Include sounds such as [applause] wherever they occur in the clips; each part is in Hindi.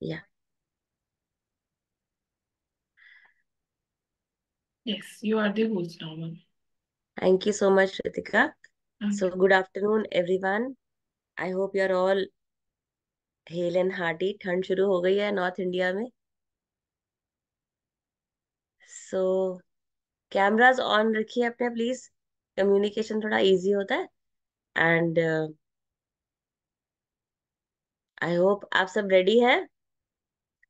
Yeah. Yes, you are the host, Norman. Thank you so much, Ritika. Okay. So good afternoon, everyone. I hope you are all and hale and hearty ठंड शुरू हो गई है नॉर्थ इंडिया में सो कैमराज ऑन रखिए अपने प्लीज कम्युनिकेशन थोड़ा इजी होता है एंड आई होप आप सब रेडी हैं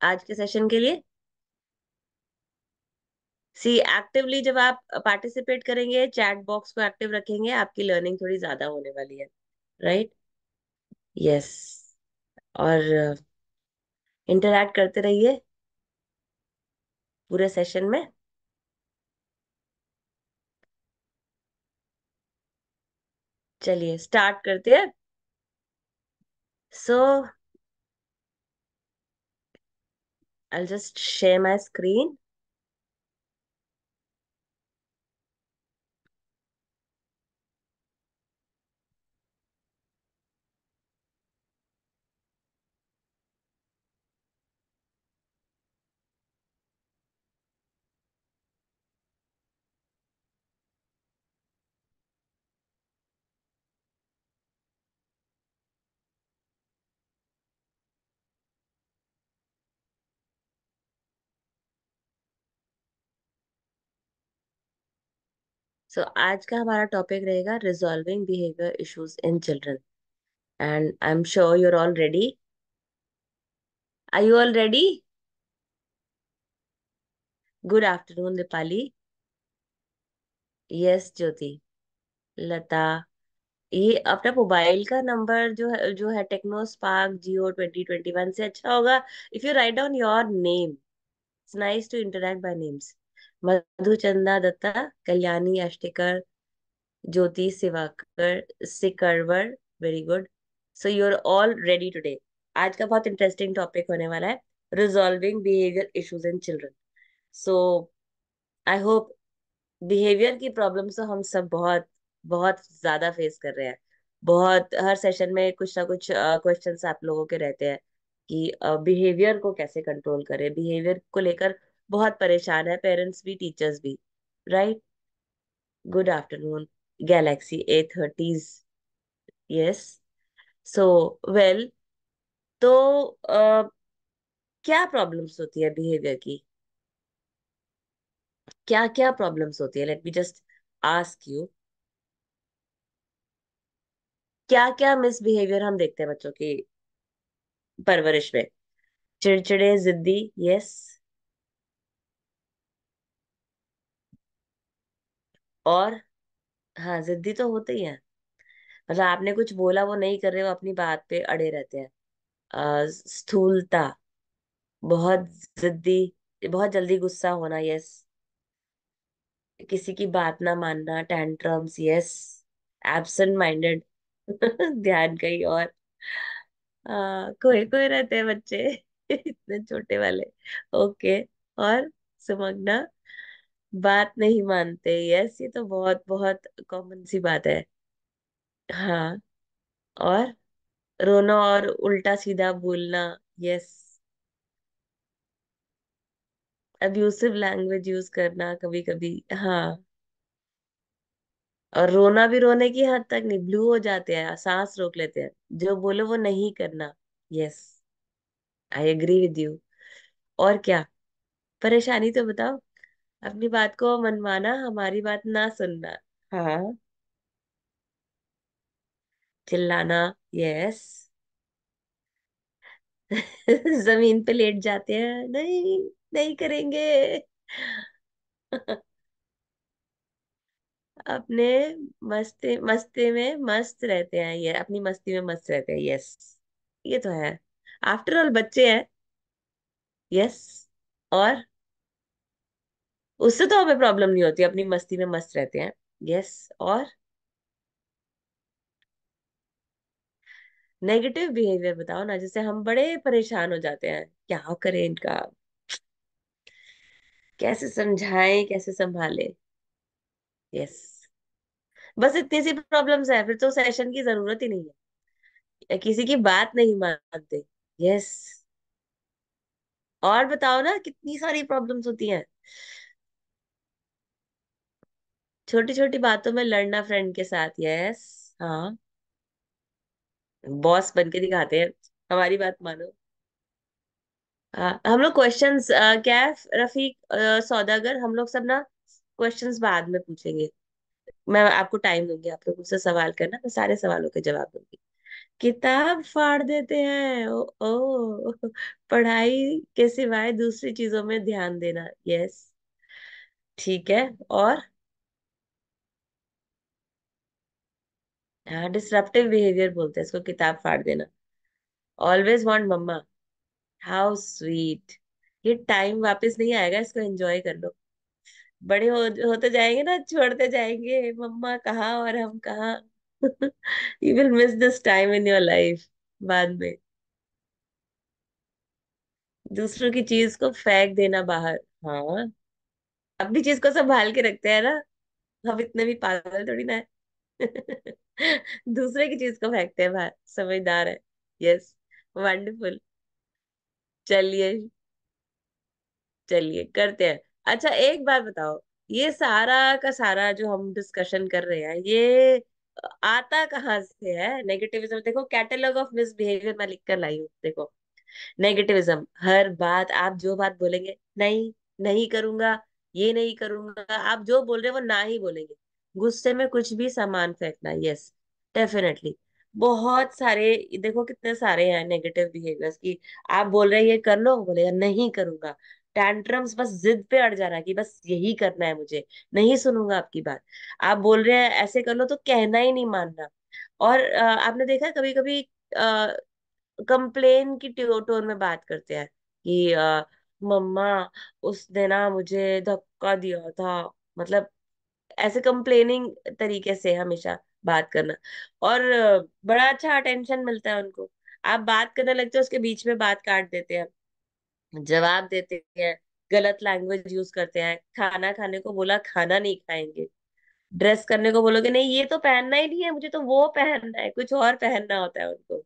आज के सेशन के लिए सी एक्टिवली जब आप पार्टिसिपेट करेंगे चैट बॉक्स को एक्टिव रखेंगे आपकी लर्निंग थोड़ी ज्यादा होने वाली है राइट right? Yes yes. और इंटरैक्ट uh, करते रहिए पूरे सेशन में चलिए स्टार्ट करते हैं सो so, I'll just share my screen. So so, आज का हमारा टॉपिक रहेगा resolving behaviour issues in children and I am sure you are all ready I you all ready good afternoon Deepali yes Jyoti Lata ये अपना मोबाइल का नंबर जो है जो है Tecno Spark Jio twenty twenty one से अच्छा होगा if you write down your name it's nice to interact by names Madhuchanda Datta Kalyani Ashtikar Jyoti Sivakar Sikarwar very good so you are all ready today आज का बहुत इंटरेस्टिंग टॉपिक होने वाला है resolving behaviour issues in children so I hope behaviour की प्रॉब्लम तो हम सब बहुत बहुत ज्यादा फेस कर रहे हैं बहुत हर सेशन में कुछ ना कुछ क्वेश्चन uh, आप लोगों के रहते हैं कि बिहेवियर uh, को कैसे कंट्रोल करें बिहेवियर को लेकर बहुत परेशान है पेरेंट्स भी टीचर्स भी right good afternoon Galaxy A thirties yes so well तो uh, क्या प्रॉब्लम्स होती है बिहेवियर की क्या क्या प्रॉब्लम्स होती है let me just ask you क्या क्या मिसबिहेवियर हम देखते हैं बच्चों की परवरिश में चिड़चिड़े जिद्दी यस और हाँ जिद्दी तो होते ही हैं मतलब आपने कुछ बोला वो नहीं कर रहे वो अपनी बात पे अड़े रहते हैं स्थूलता बहुत जिद्दी बहुत जल्दी गुस्सा होना यस किसी की बात ना मानना टेंट्रम्स यस एब्सेंट माइंडेड ध्यान कहीं और आ, कोई कोई रहते हैं बच्चे [laughs] इतने छोटे वाले ओके और सुमंगना बात नहीं मानते यस ये तो बहुत बहुत कॉमन सी बात है हाँ और रोना और उल्टा सीधा बोलना यस अब्यूसिव लैंग्वेज यूज करना कभी कभी हाँ और रोना भी रोने की हद तक नहीं ब्लू हो जाते हैं सांस रोक लेते हैं जो बोलो वो नहीं करना yes I agree with you और क्या परेशानी तो बताओ अपनी बात को मनवाना हमारी बात ना सुनना हाँ चिल्लाना यस [laughs] जमीन पे लेट जाते हैं नहीं नहीं करेंगे [laughs] अपने मस्ती मस्ती में मस्त रहते हैं ये अपनी मस्ती में मस्त रहते हैं यस ये तो है आफ्टर ऑल बच्चे हैं यस और उससे तो हमें प्रॉब्लम नहीं होती अपनी मस्ती में मस्त रहते हैं यस और नेगेटिव बिहेवियर बताओ ना जैसे हम बड़े परेशान हो जाते हैं क्या करें इनका कैसे समझाएं कैसे संभालें यस yes. बस इतनी सी प्रॉब्लम्स है फिर तो सेशन की जरूरत ही नहीं है किसी की बात नहीं मानते यस yes. और बताओ ना कितनी सारी प्रॉब्लम्स होती हैं छोटी छोटी बातों में लड़ना फ्रेंड के साथ यस हाँ बॉस बन के दिखाते हैं हमारी बात मानो हाँ हम लोग क्वेश्चन कैफ रफीक सौदागर हम लोग सब ना क्वेश्चन बाद में पूछेंगे मैं आपको टाइम दूंगी आप लोग मुझसे सवाल करना मैं सारे सवालों के जवाब दूंगी किताब फाड़ देते हैं ओ, ओ पढ़ाई के सिवाय दूसरी चीजों में ध्यान देना यस ठीक है और हाँ डिस्ट्रप्टिव बिहेवियर बोलते हैं इसको किताब फाड़ देना ऑलवेज वॉन्ट मम्मा हाउ स्वीट ये टाइम वापस नहीं आएगा इसको एंजॉय कर लो बड़े हो होते जाएंगे ना छोड़ते जाएंगे मम्मा कहा और हम कहा you will miss this time in your life बाद में दूसरों की चीज को फेंक देना बाहर हाँ अपनी चीज को संभाल के रखते हैं ना हम इतने भी पागल थोड़ी ना है [laughs] दूसरे की चीज को फेंकते हैं बाहर समझदार है यस वंडरफुल चलिए चलिए करते हैं अच्छा एक बार बताओ ये सारा का सारा जो हम डिस्कशन कर रहे हैं ये आता कहाँ से है नेगेटिविज्म देखो कैटलॉग ऑफ मिसबिहेवियर मैं लिख कर लाई हूँ देखो नेगेटिविज्म हर बात आप जो बात बोलेंगे नहीं नहीं करूंगा ये नहीं करूंगा आप जो बोल रहे हो वो ना ही बोलेंगे गुस्से में कुछ भी सामान फेंकना यस डेफिनेटली बहुत सारे देखो कितने सारे हैं नेगेटिव बिहेवियर्स की आप बोल रहे हैं ये कर लो बोलेगा नहीं करूंगा टैंट्रम्स बस जिद पे अड़ जाना कि बस यही करना है मुझे नहीं सुनूंगा आपकी बात आप बोल रहे हैं ऐसे कर लो तो कहना ही नहीं मानना और आ, आपने देखा कभी कभी कंप्लेन की टोन में बात करते हैं कि मम्मा उसने ना मुझे धक्का दिया था मतलब ऐसे कंप्लेनिंग तरीके से हमेशा बात करना और बड़ा अच्छा अटेंशन मिलता है उनको आप बात करने लगते हो उसके बीच में बात काट देते हैं जवाब देते हैं गलत लैंग्वेज यूज करते हैं खाना खाने को बोला खाना नहीं खाएंगे ड्रेस करने को बोलोगे नहीं ये तो पहनना ही नहीं है मुझे तो वो पहनना है कुछ और पहनना होता है उनको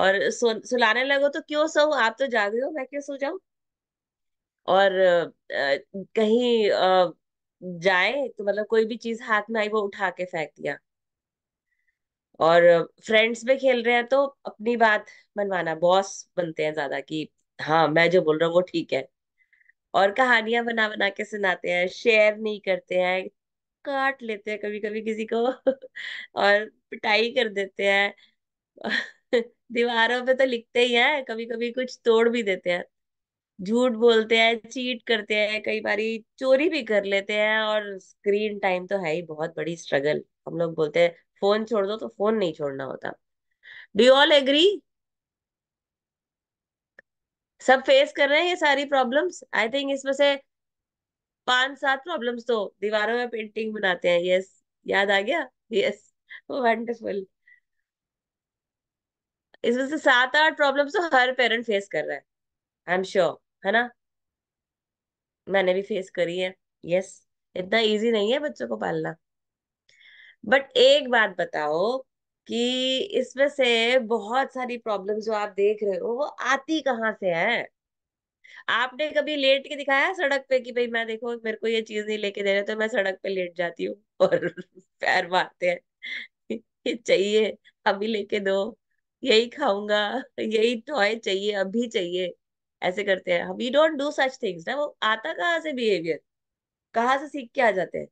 और सु, सुलाने लगो तो क्यों सो आप तो जाग रहे हो मैं क्यों सो जाऊं और आ, कहीं आ, जाए तो मतलब कोई भी चीज हाथ में आई वो उठा के फेंक दिया और फ्रेंड्स में खेल रहे हैं तो अपनी बात मनवाना बॉस बनते हैं ज्यादा कि हाँ मैं जो बोल रहा हूँ वो ठीक है और कहानियां बना बना के सुनाते हैं शेयर नहीं करते हैं काट लेते हैं कभी कभी किसी को [laughs] और पिटाई कर देते हैं [laughs] दीवारों पे तो लिखते ही हैं कभी कभी कुछ तोड़ भी देते हैं झूठ बोलते हैं चीट करते हैं कई बारी चोरी भी कर लेते हैं और स्क्रीन टाइम तो है ही बहुत बड़ी स्ट्रगल हम लोग बोलते हैं फोन छोड़ दो तो फोन नहीं छोड़ना होता डू ऑल एग्री सब फेस कर रहे हैं ये सारी प्रॉब्लम्स आई थिंक इसमें से पांच सात प्रॉब्लम्स तो दीवारों में पेंटिंग बनाते हैं यस याद आ गया यस वंडरफुल इसमें से सात आठ प्रॉब्लम्स तो हर पेरेंट फेस कर रहा है आई एम श्योर है ना मैंने भी फेस करी है यस इतना इजी नहीं है बच्चों को पालना बट एक बात बताओ कि इसमें से बहुत सारी प्रॉब्लम जो आप देख रहे हो वो आती कहाँ से है आपने कभी लेट के दिखाया सड़क पे कि भाई मैं देखो मेरे को ये चीज नहीं लेके दे रहे तो मैं सड़क पे लेट जाती हूँ [laughs] और पैर मारते हैं [laughs] ये चाहिए अभी लेके दो यही खाऊंगा [laughs] यही टॉय चाहिए अभी चाहिए ऐसे करते हैं we don't do such things ना वो आता कहाँ से बिहेवियर कहाँ से सीख के आ जाते हैं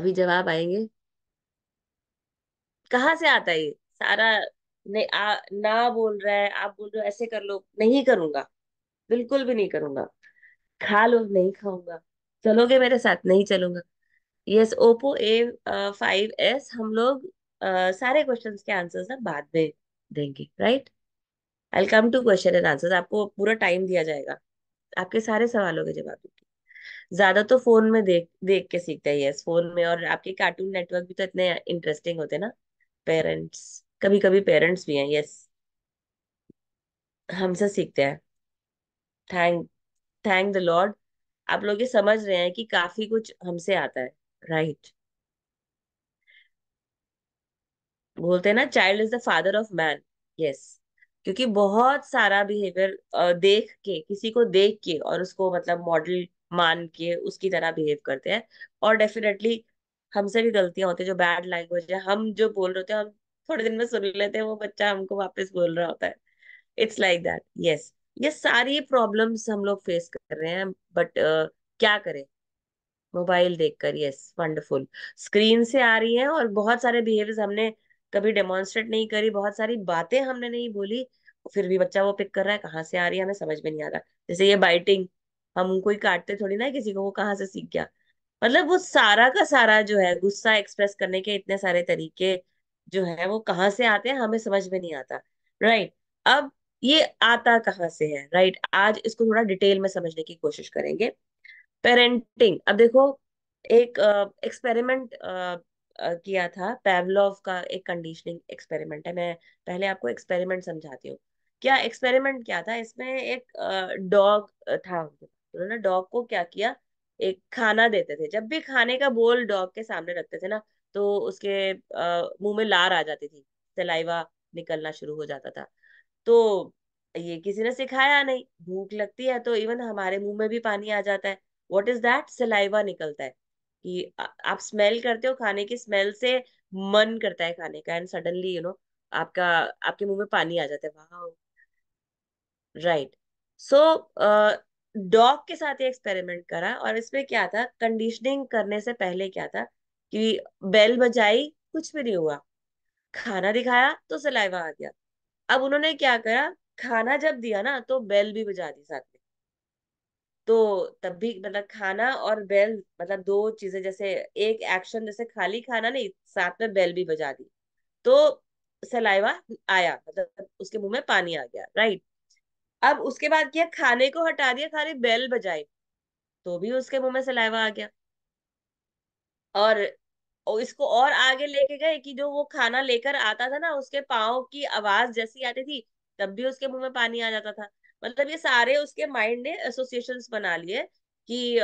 अभी जवाब आएंगे कहाँ से आता है ये सारा नहीं आ, ना बोल रहा है आप बोल रहे हो ऐसे कर लो नहीं करूंगा बिल्कुल भी नहीं करूंगा खा लो नहीं खाऊंगा चलोगे मेरे साथ नहीं चलूंगा yes Oppo A five S हम लोग आ, uh, सारे क्वेश्चंस के आंसर्स ना बाद में देंगे right I come to question and answer आपको पूरा टाइम दिया जाएगा आपके सारे सवालों के जवाब दूंगी ज्यादा तो फोन में देख देख के सीखते हैं यस फोन में और आपके कार्टून नेटवर्क भी तो इतने इंटरेस्टिंग होते ना पेरेंट्स कभी कभी पेरेंट्स भी हैं यस हमसे सीखते हैं थैंक थैंक द लॉर्ड आप लोग ये समझ रहे हैं कि काफी कुछ हमसे आता है राइट right. बोलते हैं ना child is the father of man yes क्योंकि बहुत सारा बिहेवियर देख के किसी को देख के और उसको मतलब मॉडल मान के उसकी तरह बिहेव करते हैं और डेफिनेटली हमसे भी गलतियां होती है जो बैड लैंग्वेज है हम जो बोल रहे होते हैं हम थोड़े दिन में सुन लेते हैं वो बच्चा हमको वापस बोल रहा होता है इट्स लाइक दैट यस ये सारी प्रॉब्लम्स हम लोग फेस कर रहे हैं बट uh, क्या करें मोबाइल देखकर यस वंडरफुल स्क्रीन से आ रही है और बहुत सारे बिहेवियर्स हमने कभी डेमोन्स्ट्रेट नहीं करी बहुत सारी बातें हमने नहीं बोली फिर भी बच्चा वो पिक कर रहा है कहाँ से आ रही है हमें समझ में नहीं आ रहा जैसे ये बाइटिंग हम कोई काटते थोड़ी ना किसी को वो कहाँ से सीख गया मतलब वो सारा का सारा जो है गुस्सा एक्सप्रेस करने के इतने सारे तरीके जो है वो कहाँ से आते हैं हमें समझ में नहीं आता राइट अब ये आता कहाँ से है राइट आज इसको थोड़ा डिटेल में समझने की कोशिश करेंगे पेरेंटिंग अब देखो एक एक्सपेरिमेंट किया था पेवलोव का एक कंडीशनिंग एक्सपेरिमेंट है मैं पहले आपको एक्सपेरिमेंट समझाती हूँ क्या एक्सपेरिमेंट क्या था इसमें एक डॉग था उन्होंने डॉग को क्या किया एक खाना देते थे जब भी खाने का बोल डॉग के सामने रखते थे ना तो उसके मुंह में लार आ जाती थी सलाइवा निकलना शुरू हो जाता था तो ये किसी ने सिखाया नहीं भूख लगती है तो इवन हमारे मुंह में भी पानी आ जाता है वॉट इज दैट सलाइवा निकलता है कि आप स्मेल करते हो खाने की स्मेल से मन करता है खाने का एंड सडनली यू नो आपका आपके मुंह में पानी आ जाता है वाह राइट सो डॉग के साथ एक्सपेरिमेंट करा और इसमें क्या था कंडीशनिंग करने से पहले क्या था कि बेल बजाई कुछ भी नहीं हुआ खाना दिखाया तो सलाइवा आ गया अब उन्होंने क्या करा खाना जब दिया ना तो बेल भी बजा दी साथ में तो तब भी मतलब खाना और बेल मतलब दो चीजें जैसे एक एक्शन जैसे खाली खाना नहीं साथ में बेल भी बजा दी तो सलाइवा आया मतलब उसके मुंह में पानी आ गया राइट अब उसके बाद क्या खाने को हटा दिया खाली बेल बजाई तो भी उसके मुंह में सलाइवा आ गया और इसको और आगे लेके गए कि जो वो खाना लेकर आता था ना उसके पाओ की आवाज जैसी आती थी तब भी उसके मुंह में पानी आ जाता था मतलब ये सारे उसके माइंड ने एसोसिएशन बना लिए कि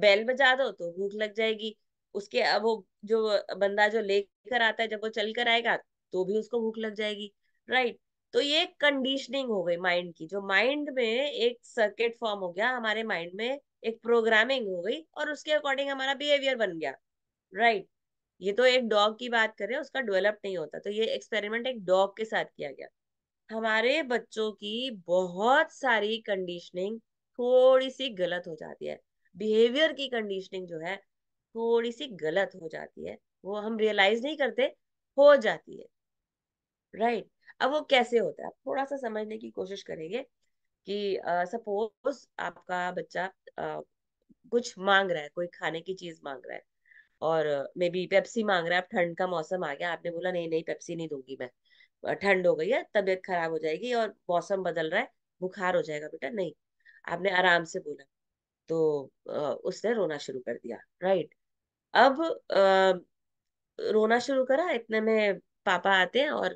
बैल बजा दो तो भूख लग जाएगी उसके अब वो जो बंदा जो लेकर आता है जब वो चल कर आएगा तो भी उसको भूख लग जाएगी राइट तो ये कंडीशनिंग हो गई माइंड की जो माइंड में एक सर्किट फॉर्म हो गया हमारे माइंड में एक प्रोग्रामिंग हो गई और उसके अकॉर्डिंग हमारा बिहेवियर बन गया राइट right. ये तो एक डॉग की बात करें उसका डेवलप नहीं होता तो ये एक्सपेरिमेंट एक डॉग के साथ किया गया हमारे बच्चों की बहुत सारी कंडीशनिंग थोड़ी सी गलत हो जाती है बिहेवियर की कंडीशनिंग जो है थोड़ी सी गलत हो जाती है वो हम रियलाइज नहीं करते हो जाती है राइट right. अब वो कैसे होता है थोड़ा सा समझने की कोशिश करेंगे कि सपोज uh, आपका बच्चा uh, कुछ मांग रहा है कोई खाने की चीज मांग रहा है और मे बी पेप्सी मांग रहा है अब ठंड का मौसम आ गया आपने बोला नहीं नहीं पेप्सी नहीं दूंगी मैं ठंड हो गई है तबीयत खराब हो जाएगी और मौसम बदल रहा है बुखार हो जाएगा बेटा नहीं आपने आराम से बोला तो उसने रोना शुरू कर दिया राइट अब रोना शुरू करा इतने में पापा आते हैं और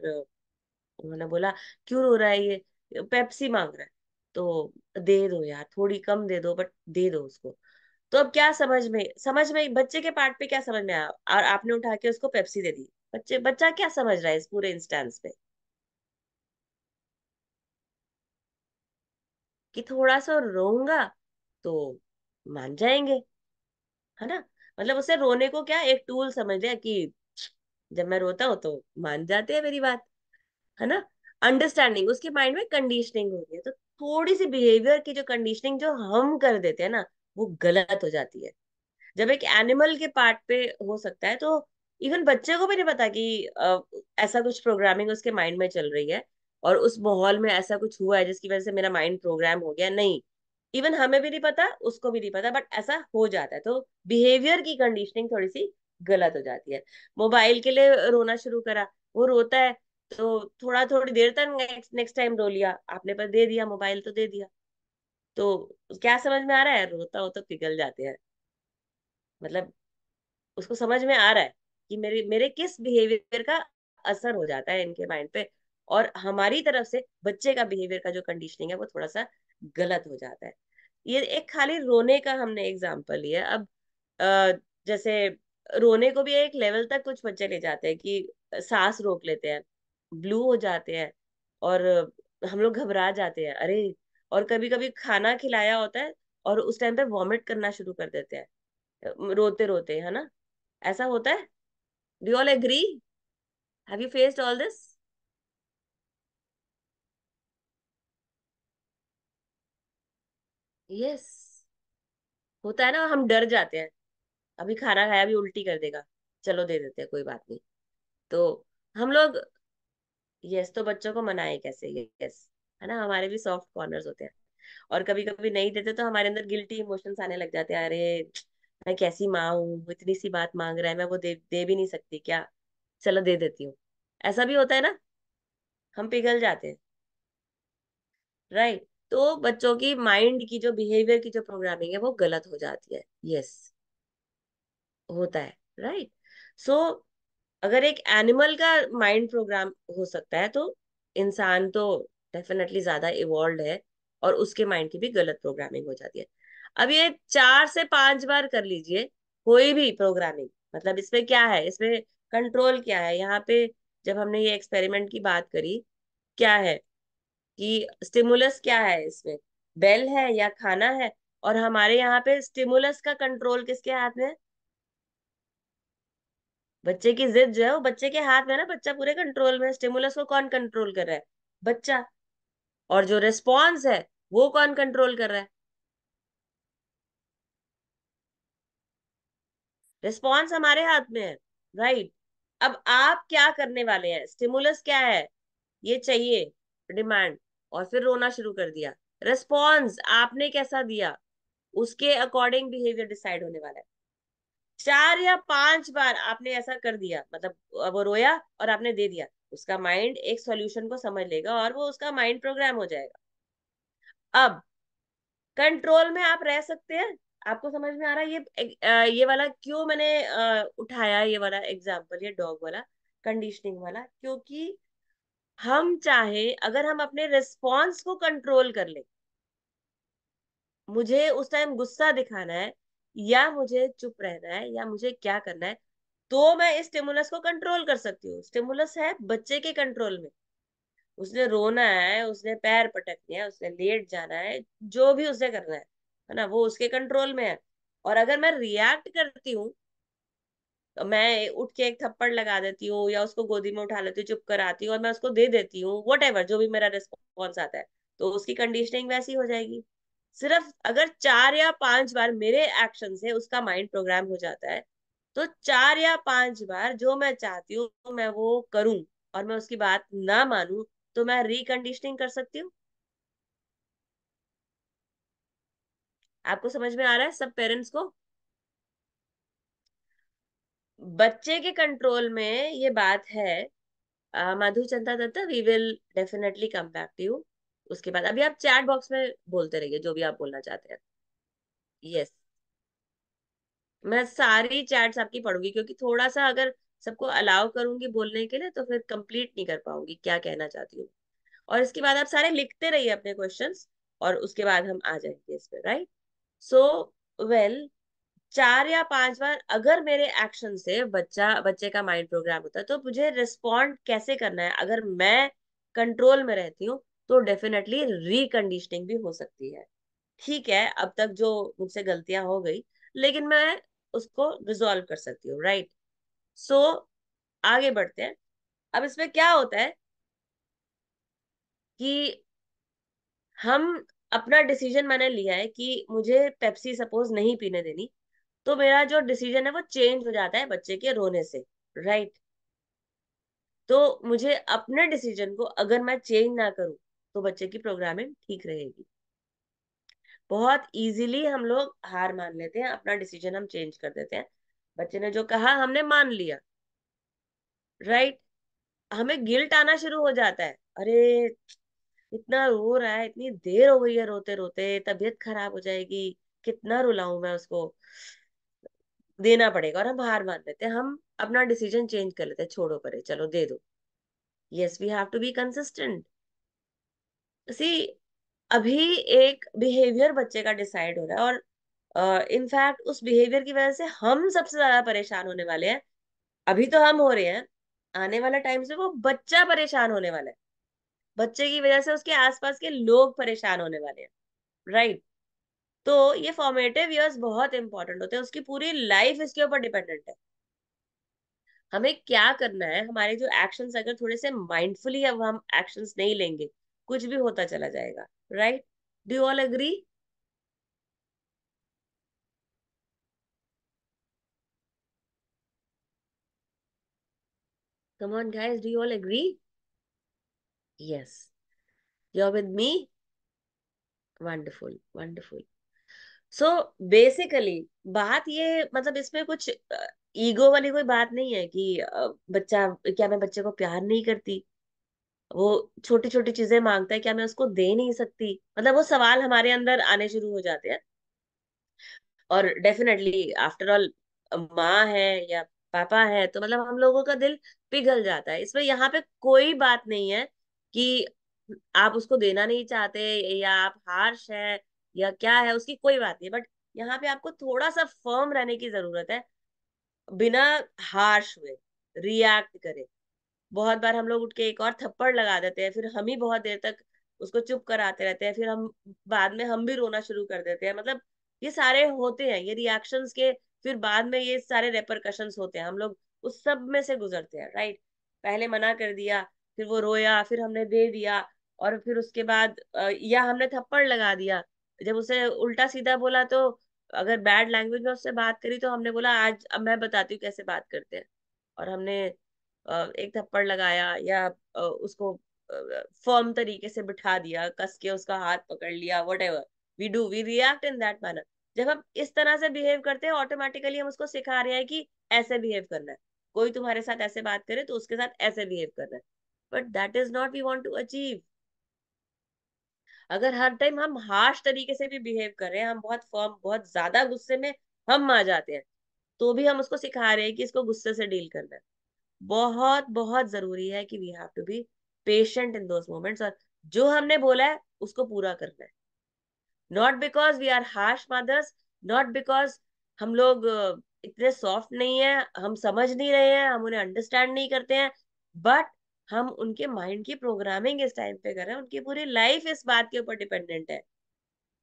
उन्होंने बोला क्यों रो रहा है ये पेप्सी मांग रहा है तो दे दो यार थोड़ी कम दे दो बट दे दो उसको तो अब क्या समझ में समझ में बच्चे के पार्ट पे क्या समझ में आया और आपने उठा के उसको पेप्सी दे दी बच्चे बच्चा क्या समझ रहा है इस पूरे इंस्टेंस पे कि थोड़ा सा रोऊंगा तो मान जाएंगे है ना मतलब उसे रोने को क्या एक टूल समझ लिया कि जब मैं रोता हूँ तो मान जाते हैं मेरी बात है ना अंडरस्टैंडिंग उसके माइंड में कंडीशनिंग हो रही है तो थोड़ी सी बिहेवियर की जो कंडीशनिंग जो हम कर देते हैं ना वो गलत हो जाती है जब एक एनिमल के पार्ट पे हो सकता है तो इवन बच्चे को भी नहीं पता कि ऐसा कुछ प्रोग्रामिंग उसके माइंड में चल रही है और उस माहौल में ऐसा कुछ हुआ है जिसकी वजह से मेरा माइंड प्रोग्राम हो गया नहीं इवन हमें भी नहीं पता उसको भी नहीं पता बट ऐसा हो जाता है तो बिहेवियर की कंडीशनिंग थोड़ी सी गलत हो जाती है मोबाइल के लिए रोना शुरू करा वो रोता है तो थोड़ा थोड़ी देर तक नेक्स्ट टाइम रो लिया आपने पर दे दिया मोबाइल तो दे दिया तो क्या समझ में आ रहा है रोता हो तो पिघल जाते हैं मतलब उसको समझ में आ रहा है कि मेरे मेरे किस बिहेवियर का असर हो जाता है इनके माइंड पे और हमारी तरफ से बच्चे का बिहेवियर का जो कंडीशनिंग है वो थोड़ा सा गलत हो जाता है ये एक खाली रोने का हमने एग्जाम्पल लिया अब जैसे रोने को भी एक लेवल तक कुछ बच्चे ले जाते हैं कि सांस रोक लेते हैं ब्लू हो जाते हैं और हम लोग घबरा जाते हैं अरे और कभी कभी खाना खिलाया होता है और उस टाइम पे वॉमिट करना शुरू कर देते हैं रोते रोते है ना ऐसा होता है Do you all agree? Have you faced all this? Yes. होता है ना हम डर जाते हैं अभी खाना खाया अभी उल्टी कर देगा चलो दे देते हैं कोई बात नहीं तो हम लोग यस तो बच्चों को मनाए कैसे यस है ना हमारे भी सॉफ्ट कॉर्नर्स होते हैं और कभी कभी नहीं देते तो हमारे अंदर गिल्टी इमोशंस आने लग जाते हैं अरे मैं कैसी माँ हूँ इतनी सी बात मांग रहा है मैं वो दे दे भी नहीं सकती क्या चलो दे देती हूँ ऐसा भी होता है ना हम पिघल जाते हैं राइट तो बच्चों की माइंड की जो बिहेवियर की जो प्रोग्रामिंग है वो गलत हो जाती है यस होता है राइट सो so, अगर एक एनिमल का माइंड प्रोग्राम हो सकता है तो इंसान तो डेफिनेटली ज्यादा इवॉल्व है और उसके माइंड की भी गलत प्रोग्रामिंग हो जाती है अब ये चार से पांच बार कर लीजिए कोई भी प्रोग्रामिंग मतलब इसमें क्या है इसमें कंट्रोल क्या है यहाँ पे जब हमने ये एक्सपेरिमेंट की बात करी क्या है कि स्टिमुलस क्या है इसमें बेल है या खाना है और हमारे यहाँ पे स्टिमुलस का कंट्रोल किसके हाथ में बच्चे की जिद जो है वो बच्चे के हाथ में ना बच्चा पूरे कंट्रोल में स्टिमुलस को कौन कंट्रोल कर रहा है बच्चा और जो रिस्पॉन्स है वो कौन कंट्रोल कर रहा है रिस्पॉन्स हमारे हाथ में है राइट अब आप क्या करने वाले हैं स्टिमुलस क्या है ये चाहिए डिमांड और फिर रोना शुरू कर दिया रिस्पॉन्स आपने कैसा दिया उसके अकॉर्डिंग बिहेवियर डिसाइड होने वाला है चार या पांच बार आपने ऐसा कर दिया मतलब वो रोया और आपने दे दिया उसका माइंड एक सॉल्यूशन को समझ लेगा और वो उसका माइंड प्रोग्राम हो जाएगा अब कंट्रोल में आप रह सकते हैं आपको समझ में आ रहा है ये ये वाला क्यों मैंने उठाया ये वाला एग्जाम्पल ये डॉग वाला कंडीशनिंग वाला क्योंकि हम चाहे अगर हम अपने रिस्पॉन्स को कंट्रोल कर ले मुझे उस टाइम गुस्सा दिखाना है या मुझे चुप रहना है या मुझे क्या करना है तो मैं इस स्टिमुलस को कंट्रोल कर सकती हूँ स्टिमुलस है बच्चे के कंट्रोल में उसने रोना है उसने पैर पटकने है उसने लेट जाना है जो भी उसे करना है है ना वो उसके कंट्रोल में है और अगर मैं रिएक्ट करती हूँ तो मैं उठ के एक थप्पड़ लगा देती हूँ या उसको गोदी में उठा लेती हूँ चुप कराती हूँ और मैं उसको दे देती हूँ वट जो भी मेरा रिस्पॉन्स आता है तो उसकी कंडीशनिंग वैसी हो जाएगी सिर्फ अगर चार या पांच बार मेरे एक्शन से उसका माइंड प्रोग्राम हो जाता है तो चार या पांच बार जो मैं चाहती हूँ तो मैं वो करूं और मैं उसकी बात ना मानूं तो मैं रिकंडीशनिंग कर सकती हूँ आपको समझ में आ रहा है सब पेरेंट्स को बच्चे के कंट्रोल में ये बात है Madhu Chanda Dutt we will definitely come back to you उसके बाद अभी आप चैट बॉक्स में बोलते रहिए जो भी आप बोलना चाहते हैं यस मैं सारी चैट्स आपकी पढ़ूंगी क्योंकि थोड़ा सा अगर सबको अलाउ करूंगी बोलने के लिए तो फिर कंप्लीट नहीं कर पाऊंगी क्या कहना चाहती हूँ और इसके बाद आप सारे लिखते रहिए अपने क्वेश्चंस और उसके बाद हम आ जाएंगे इस पर right so so, well well, चार या पांच बार अगर मेरे एक्शन से बच्चा बच्चे का माइंड प्रोग्राम होता है तो मुझे रिस्पॉन्ड कैसे करना है अगर मैं कंट्रोल में रहती हूँ तो डेफिनेटली रिकंडीशनिंग भी हो सकती है ठीक है अब तक जो मुझसे गलतियां हो गई लेकिन मैं उसको रिजॉल्व कर सकती हूँ राइट सो आगे बढ़ते हैं अब इसमें क्या होता है कि हम अपना डिसीजन मैंने लिया है कि मुझे पेप्सी सपोज नहीं पीने देनी तो मेरा जो डिसीजन है वो चेंज हो जाता है बच्चे के रोने से राइट तो मुझे अपने डिसीजन को अगर मैं चेंज ना करूं तो बच्चे की प्रोग्रामिंग ठीक रहेगी बहुत इजीली हम लोग हार मान लेते हैं अपना डिसीजन हम चेंज कर देते हैं बच्चे ने जो कहा हमने मान लिया राइट right? हमें गिल्ट आना शुरू हो जाता है अरे इतना रो रहा है इतनी देर हो गई है रोते रोते तबीयत खराब हो जाएगी कितना रुलाऊ मैं उसको देना पड़ेगा और हम हार मान लेते हैं हम अपना डिसीजन चेंज कर लेते हैं छोड़ो परे चलो दे दो yes we have to be consistent see अभी एक बिहेवियर बच्चे का डिसाइड हो रहा है और इनफैक्ट uh, उस बिहेवियर की वजह से हम सबसे ज्यादा परेशान होने वाले हैं अभी तो हम हो रहे हैं आने वाला टाइम से वो बच्चा परेशान होने वाला है बच्चे की वजह से उसके आसपास के लोग परेशान होने वाले हैं राइट तो ये फॉर्मेटिव ईयर्स बहुत इंपॉर्टेंट होते हैं उसकी पूरी लाइफ इसके ऊपर डिपेंडेंट है हमें क्या करना है हमारे जो एक्शन अगर थोड़े से माइंडफुली अब हम एक्शन नहीं लेंगे कुछ भी होता चला जाएगा right do all agree Come on, guys. Do you all agree? Yes. You're with me? Wonderful, wonderful. so, basically बात ये मतलब इसमें कुछ ईगो वाली कोई बात नहीं है कि बच्चा क्या मैं बच्चे को प्यार नहीं करती वो छोटी छोटी चीजें मांगता है क्या मैं उसको दे नहीं सकती मतलब वो सवाल हमारे अंदर आने शुरू हो जाते हैं और डेफिनेटली आफ्टर ऑल माँ है या पापा है तो मतलब हम लोगों का दिल पिघल जाता है इसमें यहाँ पे कोई बात नहीं है कि आप उसको देना नहीं चाहते या आप हार्श है या क्या है उसकी कोई बात नहीं बट यहाँ पे आपको थोड़ा सा फर्म रहने की जरूरत है बिना हार्श हुए रिएक्ट करे बहुत बार हम लोग उठ के एक और थप्पड़ लगा देते हैं फिर हम ही बहुत देर तक उसको चुप कराते रहते हैं फिर हम बाद में हम भी रोना शुरू कर देते हैं मतलब ये सारे होते हैं ये रिएक्शन के फिर बाद में ये सारे रेपरकशन होते हैं हम लोग उस सब में से गुजरते हैं राइट पहले मना कर दिया फिर वो रोया फिर हमने दे दिया और फिर उसके बाद या हमने थप्पड़ लगा दिया जब उसे उल्टा सीधा बोला तो अगर बैड लैंग्वेज में उससे बात करी तो हमने बोला आज अब मैं बताती हूँ कैसे बात करते हैं और हमने एक थप्पड़ लगाया या उसको फर्म तरीके से बिठा दिया कस के उसका हाथ पकड़ लिया whatever we do we react in that manner जब हम इस तरह से बिहेव करते हैं ऑटोमेटिकली हम उसको सिखा रहे हैं कि ऐसे बिहेव करना है कोई तुम्हारे साथ ऐसे बात करे तो उसके साथ ऐसे बिहेव करना है but that is not we want to achieve अगर हर टाइम हम हार्श तरीके से भी बिहेव कर रहे हैं हम बहुत फर्म बहुत ज्यादा गुस्से में हम आ जाते हैं तो भी हम उसको सिखा रहे हैं कि इसको गुस्से से डील करना है बहुत बहुत जरूरी है कि we have to be patient in those moments और जो हमने बोला है उसको पूरा करना है not because we are harsh mothers not because हम लोग इतने सॉफ्ट नहीं है हम समझ नहीं रहे हैं हम उन्हें अंडरस्टैंड नहीं करते हैं बट हम उनके माइंड की प्रोग्रामिंग इस टाइम पे कर रहे हैं उनकी पूरी लाइफ इस बात के ऊपर डिपेंडेंट है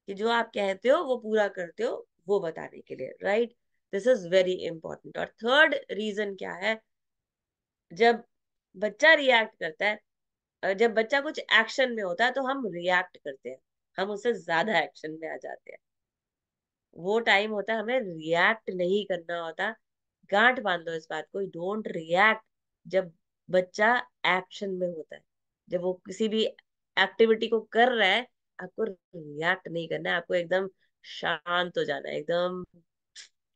कि जो आप कहते हो वो पूरा करते हो वो बताने के लिए right this is very important और थर्ड रीजन क्या है जब बच्चा रिएक्ट करता है जब बच्चा कुछ एक्शन में होता है तो हम रिएक्ट करते हैं हम उससे ज्यादा एक्शन में आ जाते हैं वो टाइम होता है हमें रिएक्ट नहीं करना होता गांठ बांध दो इस बात को डोंट रिएक्ट जब बच्चा एक्शन में होता है जब वो किसी भी एक्टिविटी को कर रहा है आपको रिएक्ट नहीं करना है आपको एकदम शांत हो जाना है एकदम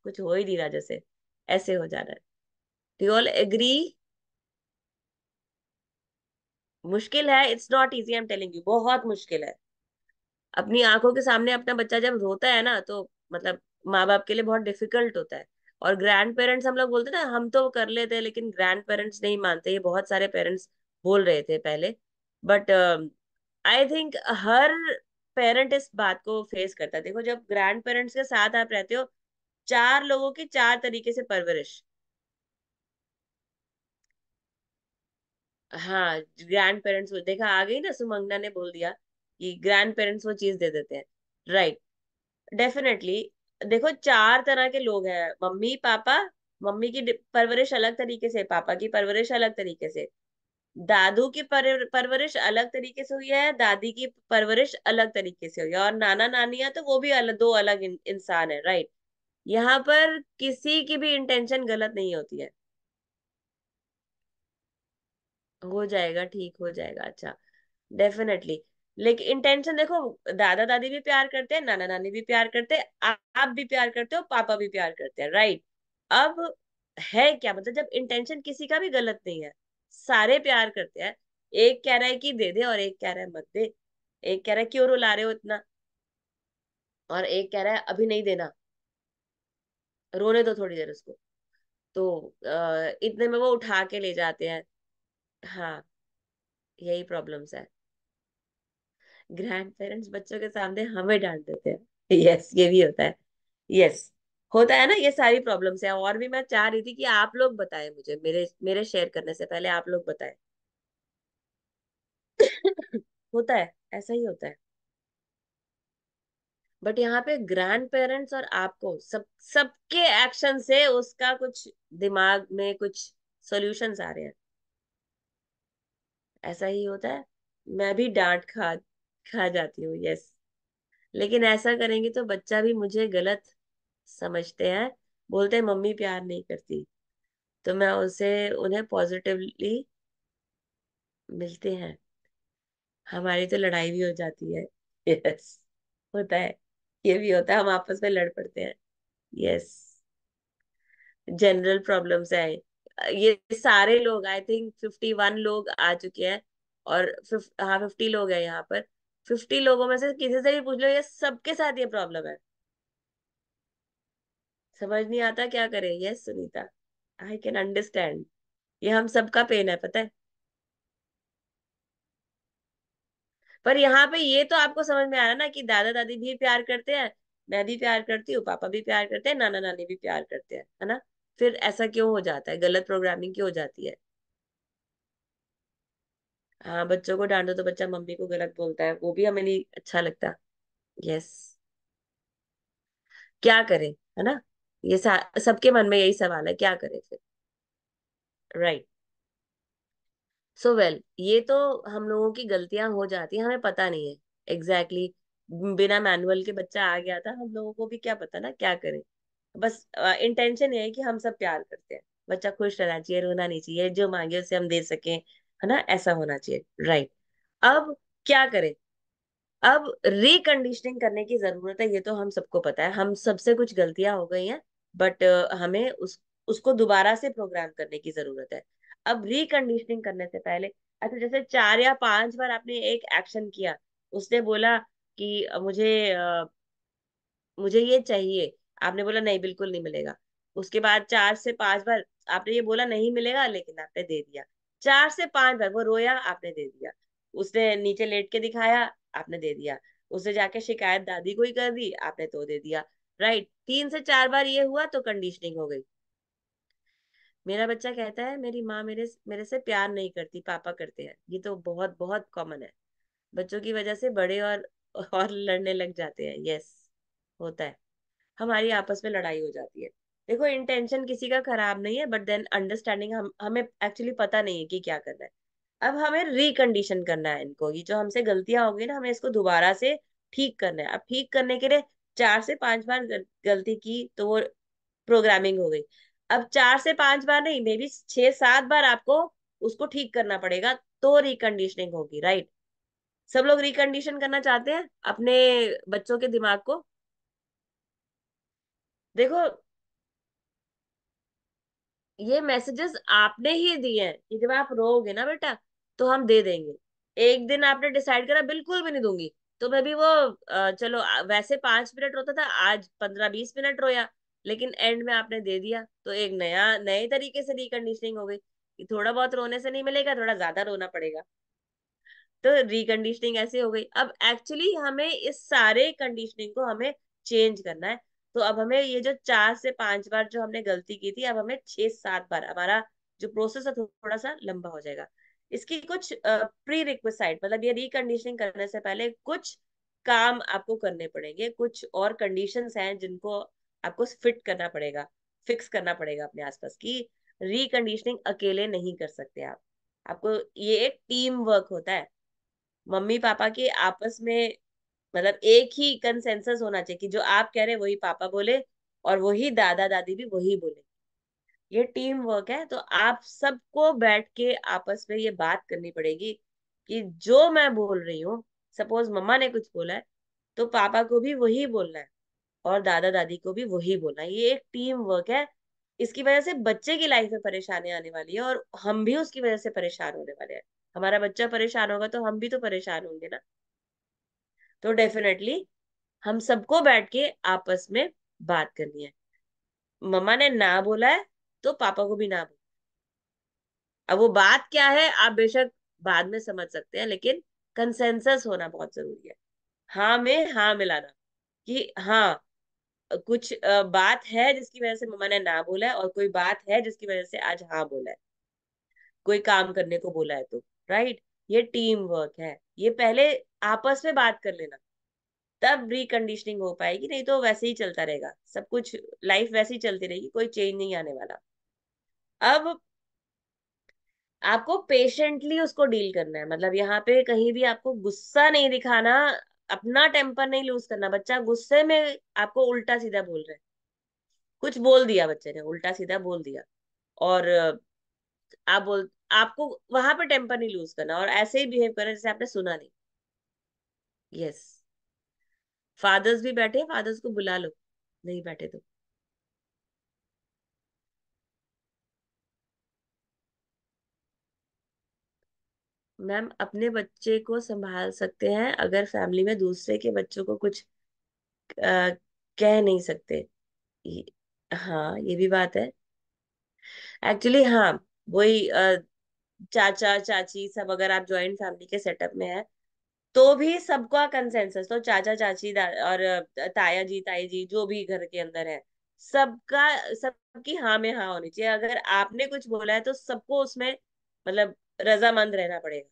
कुछ हो ही नहीं रहा जैसे ऐसे हो जाना है डू ऑल एग्री मुश्किल है it's not easy I am telling you बहुत मुश्किल है अपनी आंखों के सामने अपना बच्चा जब रोता है ना तो मतलब माँ बाप के लिए बहुत डिफिकल्ट होता है और ग्रैंड पेरेंट्स हम लोग बोलते ना हम तो कर लेते हैं लेकिन ग्रैंड पेरेंट्स नहीं मानते ये बहुत सारे पेरेंट्स बोल रहे थे पहले बट आई थिंक हर पेरेंट इस बात को फेस करता है देखो जब ग्रैंड पेरेंट्स के साथ आप रहते हो चार लोगों की चार तरीके से परवरिश हाँ ग्रैंड पेरेंट्स देखा आ गई ना सुमंगना ने बोल दिया कि ग्रैंड पेरेंट्स वो चीज दे देते हैं राइट डेफिनेटली देखो चार तरह के लोग हैं मम्मी पापा मम्मी की परवरिश अलग तरीके से पापा की परवरिश अलग तरीके से दादू की पर, परवरिश अलग तरीके से हुई है दादी की परवरिश अलग तरीके से हुई है और नाना नानिया तो वो भी अलग दो अलग इन, इंसान है राइट यहाँ पर किसी की भी इंटेंशन गलत नहीं होती है हो जाएगा ठीक हो जाएगा अच्छा डेफिनेटली लेकिन इंटेंशन देखो दादा दादी भी प्यार करते हैं नाना नानी भी प्यार करते हैं आप भी प्यार करते हो पापा भी प्यार करते हैं राइट अब है क्या मतलब जब इंटेंशन किसी का भी गलत नहीं है सारे प्यार करते हैं एक कह रहा है कि दे दे और एक कह रहा है मत दे एक कह रहा है क्यों रुला रहे हो इतना और एक कह रहा है अभी नहीं देना रोने दो थोड़ी देर उसको तो अः इतने में वो उठा के ले जाते हैं हाँ यही प्रॉब्लम्स है ग्रैंड पेरेंट्स बच्चों के सामने हमें डांट देते हैं यस ये भी होता है यस होता है ना ये सारी प्रॉब्लम्स है और भी मैं चाह रही थी कि आप लोग बताएं मुझे मेरे मेरे शेयर करने से पहले आप लोग बताएं [laughs] होता है ऐसा ही होता है बट यहाँ पे ग्रैंड पेरेंट्स और आपको सब सबके एक्शन से उसका कुछ दिमाग में कुछ सॉल्यूशंस आ रहे हैं ऐसा ही होता है मैं भी डांट खा खा जाती हूँ यस लेकिन ऐसा करेंगे तो बच्चा भी मुझे गलत समझते हैं बोलते हैं मम्मी प्यार नहीं करती तो मैं उसे उन्हें पॉजिटिवली मिलते हैं हमारी तो लड़ाई भी हो जाती है यस होता है ये भी होता है हम आपस में लड़ पड़ते हैं यस जनरल प्रॉब्लम्स है ये सारे लोग आई थिंक फिफ्टी वन लोग आ चुके हैं और फिफ, हाँ फिफ्टी लोग हैं यहाँ पर फिफ्टी लोगों में से किसी से भी पूछ लो ये सबके साथ ये प्रॉब्लम है समझ नहीं आता क्या करें yes Sunita I can understand ये हम सबका पेन है पता है पर यहाँ पे ये तो आपको समझ में आ रहा ना कि दादा दादी भी प्यार करते हैं मैं भी प्यार करती हूँ पापा भी प्यार करते हैं नाना नानी भी प्यार करते हैं है ना फिर ऐसा क्यों हो जाता है गलत प्रोग्रामिंग क्यों हो जाती है हाँ बच्चों को डांटो तो बच्चा मम्मी को गलत बोलता है वो भी हमें नहीं अच्छा लगता यस क्या करें है ना ये सबके मन में यही सवाल है क्या करें फिर राइट सो वेल ये तो हम लोगों की गलतियां हो जाती है हमें पता नहीं है एग्जैक्टली exactly, बिना मैनुअल के बच्चा आ गया था हम लोगों को भी क्या पता ना क्या करें बस इंटेंशन ये है कि हम सब प्यार करते हैं बच्चा खुश रहना चाहिए रोना नहीं चाहिए जो मांगे उसे हम दे सकें है ना ऐसा होना चाहिए राइट अब क्या करें अब रिकंडीशनिंग करने की जरूरत है ये तो हम सबको पता है हम सबसे कुछ गलतियां हो गई हैं बट हमें उस उसको दोबारा से प्रोग्राम करने की जरूरत है अब रिकंडीशनिंग करने से पहले अच्छा जैसे चार या पांच बार आपने एक एक्शन किया उसने बोला कि मुझे आ, मुझे ये चाहिए आपने बोला नहीं बिल्कुल नहीं मिलेगा उसके बाद चार से पांच बार आपने ये बोला नहीं मिलेगा लेकिन आपने दे दिया चार से पांच बार वो रोया आपने दे दिया उसने नीचे लेट के दिखाया आपने दे दिया उसने जाके शिकायत दादी को ही कर दी आपने तो दे दिया राइट तीन से चार बार ये हुआ तो कंडीशनिंग हो गई मेरा बच्चा कहता है मेरी माँ मेरे मेरे से प्यार नहीं करती पापा करते हैं ये तो बहुत बहुत कॉमन है बच्चों की वजह से बड़े और और लड़ने लग जाते हैं यस होता है हमारी आपस में लड़ाई हो जाती है देखो इंटेंशन किसी का खराब नहीं है बट देन अंडरस्टैंडिंग हम हमें एक्चुअली पता नहीं है कि क्या करना है अब हमें रिकंडीशन करना है इनको ये जो हमसे गलतियां हो गई ना हमें इसको दोबारा से ठीक करना है अब ठीक करने के लिए चार से पांच बार गलती की तो वो प्रोग्रामिंग हो गई अब चार से पांच बार नहीं मे बी छह सात बार आपको उसको ठीक करना पड़ेगा तो रिकंडीशनिंग होगी राइट सब लोग रिकंडीशन करना चाहते हैं अपने बच्चों के दिमाग को देखो ये मैसेजेस आपने ही दिए हैं कि जब आप रोगे ना बेटा तो हम दे देंगे एक दिन आपने डिसाइड करा बिल्कुल भी नहीं दूंगी तो मैं भी वो चलो वैसे पांच मिनट रोता था आज पंद्रह बीस मिनट रोया लेकिन एंड में आपने दे दिया तो एक नया नए तरीके से रिकंडीशनिंग हो गई कि थोड़ा बहुत रोने से नहीं मिलेगा थोड़ा ज्यादा रोना पड़ेगा तो रिकंडीशनिंग ऐसे हो गई अब एक्चुअली हमें इस सारे कंडीशनिंग को हमें चेंज करना है तो अब हमें ये जो चार से पांच बार जो हमने गलती की थी अब हमें छह सात बार हमारा जो प्रोसेस है थोड़ा सा लंबा हो जाएगा इसकी कुछ प्री रिक्वेस्ट मतलब ये रिकंडीशनिंग करने से पहले कुछ काम आपको करने पड़ेंगे कुछ और कंडीशन हैं जिनको आपको फिट करना पड़ेगा फिक्स करना पड़ेगा अपने आसपास की रिकंडीशनिंग अकेले नहीं कर सकते आप आपको ये एक टीम वर्क होता है मम्मी पापा के आपस में मतलब एक ही कंसेंसस होना चाहिए कि जो आप कह रहे वही पापा बोले और वही दादा दादी भी वही बोले ये टीम वर्क है तो आप सबको बैठ के आपस में ये बात करनी पड़ेगी कि जो मैं बोल रही हूँ सपोज मम्मा ने कुछ बोला है तो पापा को भी वही बोलना है और दादा दादी को भी वही बोलना है ये एक टीम वर्क है इसकी वजह से बच्चे की लाइफ में परेशानी आने वाली है और हम भी उसकी वजह से परेशान होने वाले हैं हमारा बच्चा परेशान होगा तो हम भी तो परेशान होंगे ना तो डेफिनेटली हम सबको बैठ के आपस में बात करनी है मम्मा ने ना बोला है तो पापा को भी ना बोला अब वो बात क्या है आप बेशक बाद में समझ सकते हैं लेकिन कंसेंसस होना बहुत जरूरी है हाँ में हाँ मिलाना कि हाँ कुछ बात है जिसकी वजह से मम्मा ने ना बोला है और कोई बात है जिसकी वजह से आज हाँ बोला है कोई काम करने को बोला है तो राइट ये टीम वर्क है ये पहले आपस में बात कर लेना तब रिकंडीशनिंग हो पाएगी नहीं तो वैसे ही चलता रहेगा सब कुछ लाइफ वैसे ही चलती रहेगी कोई चेंज नहीं आने वाला अब आपको पेशेंटली उसको डील करना है मतलब यहाँ पे कहीं भी आपको गुस्सा नहीं दिखाना अपना टेम्पर नहीं लूज करना बच्चा गुस्से में आपको उल्टा सीधा बोल रहे कुछ बोल दिया बच्चे ने उल्टा सीधा बोल दिया और आप बोल आपको वहां पर टेम्पर नहीं लूज करना और ऐसे ही बिहेव करना जैसे आपने सुना नहीं यस फादर्स भी बैठे फादर्स को बुला लो नहीं बैठे तो मैम अपने बच्चे को संभाल सकते हैं अगर फैमिली में दूसरे के बच्चों को कुछ आ, कह नहीं सकते हाँ ये भी बात है एक्चुअली हाँ वही चाचा चाची सब अगर आप ज्वाइंट फैमिली के सेटअप में है तो भी सबका कंसेंसस तो चाचा चाची और ताया जी ताई जी जो भी घर के अंदर है सबका सबकी हाँ में हाँ होनी चाहिए अगर आपने कुछ बोला है तो सबको उसमें मतलब रजामंद रहना पड़ेगा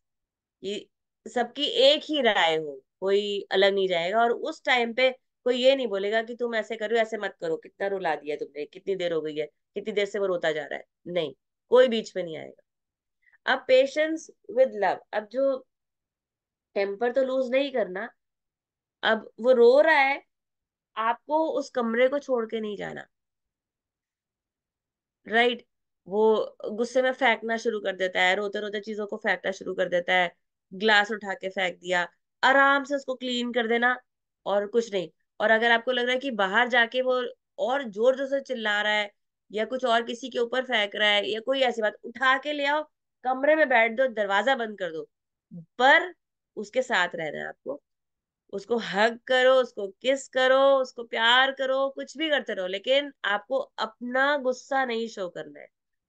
कि सबकी एक ही राय हो कोई अलग नहीं जाएगा और उस टाइम पे कोई ये नहीं बोलेगा कि तुम ऐसे करो ऐसे मत करो कितना रुला दिया तुमने कितनी देर हो गई है कितनी देर से वो रोता जा रहा है नहीं कोई बीच में नहीं आएगा अब पेशेंस विद लव अब जो टेम्पर तो लूज नहीं करना अब वो रो रहा है आपको उस कमरे को छोड़ के नहीं जाना राइट right? वो गुस्से में फेंकना शुरू कर देता है रोते रोते चीजों को फेंकना शुरू कर देता है ग्लास उठा के फेंक दिया आराम से उसको क्लीन कर देना और कुछ नहीं और अगर आपको लग रहा है कि बाहर जाके वो और जोर जोर से चिल्ला रहा है या कुछ और किसी के ऊपर फेंक रहा है या कोई ऐसी बात उठा के ले आओ कमरे में बैठ दो दरवाजा बंद कर दो पर उसके साथ रहना है आपको उसको हग करो उसको किस करो उसको प्यार करो कुछ भी करते रहो लेकिन आपको अपना गुस्सा नहीं शो करना है